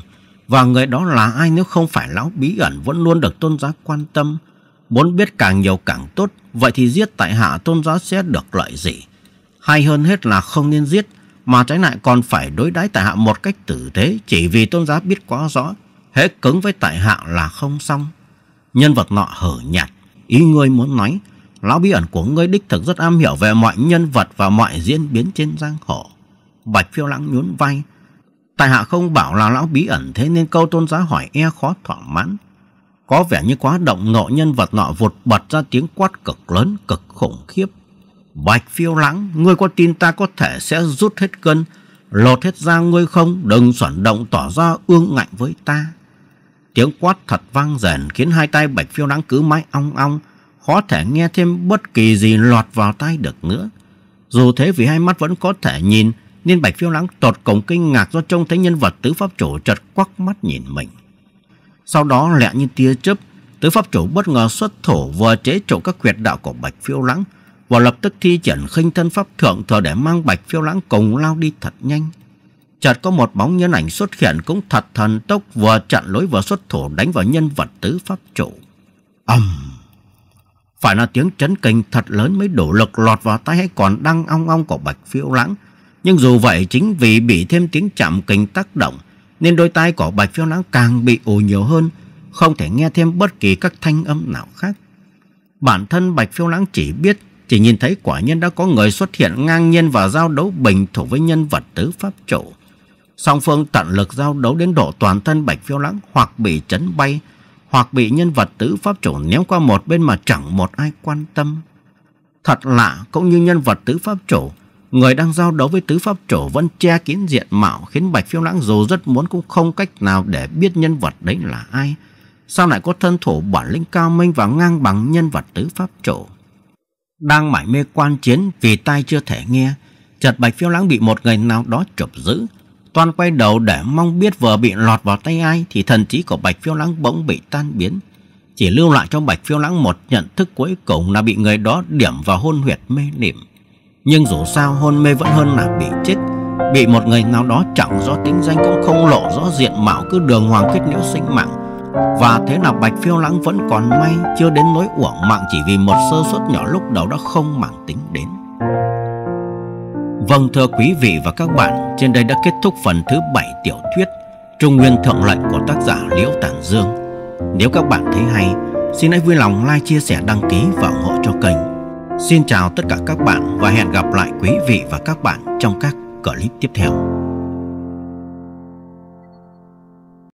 và người đó là ai nếu không phải lão bí ẩn vẫn luôn được tôn giá quan tâm. Muốn biết càng nhiều càng tốt, vậy thì giết tại hạ tôn giá sẽ được lợi gì? Hay hơn hết là không nên giết, mà trái lại còn phải đối đãi tại hạ một cách tử tế chỉ vì tôn giáo biết quá rõ hết cứng với tại hạ là không xong nhân vật nọ hở nhạt ý ngươi muốn nói lão bí ẩn của ngươi đích thực rất am hiểu về mọi nhân vật và mọi diễn biến trên giang hồ bạch phiêu lãng nhún vai tại hạ không bảo là lão bí ẩn thế nên câu tôn giáo hỏi e khó thỏa mãn có vẻ như quá động nộ nhân vật nọ vụt bật ra tiếng quát cực lớn cực khủng khiếp Bạch phiêu lãng, ngươi có tin ta có thể sẽ rút hết cân, lột hết da ngươi không? Đừng xoắn động tỏ ra ương ngạnh với ta. Tiếng quát thật vang dần khiến hai tay bạch phiêu lãng cứ mãi ong ong, khó thể nghe thêm bất kỳ gì lọt vào tai được nữa. Dù thế vì hai mắt vẫn có thể nhìn, nên bạch phiêu lãng tột cùng kinh ngạc do trông thấy nhân vật tứ pháp chủ chợt quắc mắt nhìn mình. Sau đó lẹ như tia chớp, tứ pháp chủ bất ngờ xuất thủ vừa chế trụ các quyệt đạo của bạch phiêu lãng, và lập tức thi triển khinh thân pháp thượng thừa để mang bạch phiêu lãng cùng lao đi thật nhanh. Chợt có một bóng nhân ảnh xuất hiện cũng thật thần tốc vừa chặn lối vừa xuất thủ đánh vào nhân vật tứ pháp trụ. ầm Phải là tiếng chấn kinh thật lớn mới đổ lực lọt vào tay hay còn đang ong ong của bạch phiêu lãng. Nhưng dù vậy chính vì bị thêm tiếng chạm kinh tác động nên đôi tai của bạch phiêu lãng càng bị ù nhiều hơn, không thể nghe thêm bất kỳ các thanh âm nào khác. Bản thân bạch phiêu lãng chỉ biết chỉ nhìn thấy quả nhiên đã có người xuất hiện ngang nhiên và giao đấu bình thủ với nhân vật tứ pháp chủ. Song phương tận lực giao đấu đến độ toàn thân Bạch Phiêu Lãng hoặc bị chấn bay, hoặc bị nhân vật tứ pháp chủ ném qua một bên mà chẳng một ai quan tâm. Thật lạ, cũng như nhân vật tứ pháp chủ, người đang giao đấu với tứ pháp chủ vẫn che kín diện mạo khiến Bạch Phiêu Lãng dù rất muốn cũng không cách nào để biết nhân vật đấy là ai. Sao lại có thân thủ bản lĩnh cao minh và ngang bằng nhân vật tứ pháp chủ? đang mải mê quan chiến vì tai chưa thể nghe, chợt Bạch Phiêu Lãng bị một người nào đó chụp giữ. Toàn quay đầu để mong biết vừa bị lọt vào tay ai thì thần trí của Bạch Phiêu Lãng bỗng bị tan biến. Chỉ lưu lại cho Bạch Phiêu Lãng một nhận thức cuối cùng là bị người đó điểm vào hôn huyệt mê niệm. Nhưng dù sao hôn mê vẫn hơn là bị chết Bị một người nào đó chẳng rõ tính danh cũng không lộ rõ diện mạo cứ đường hoàng kết liễu sinh mạng và thế là Bạch Phiêu Lãng vẫn còn may Chưa đến nỗi uổng mạng chỉ vì một sơ suất nhỏ lúc đầu đã không mảng tính đến Vâng thưa quý vị và các bạn Trên đây đã kết thúc phần thứ 7 tiểu thuyết Trung Nguyên Thượng Lệnh của tác giả Liễu Tản Dương Nếu các bạn thấy hay Xin hãy vui lòng like, chia sẻ, đăng ký và ủng hộ cho kênh Xin chào tất cả các bạn và hẹn gặp lại quý vị và các bạn trong các clip tiếp theo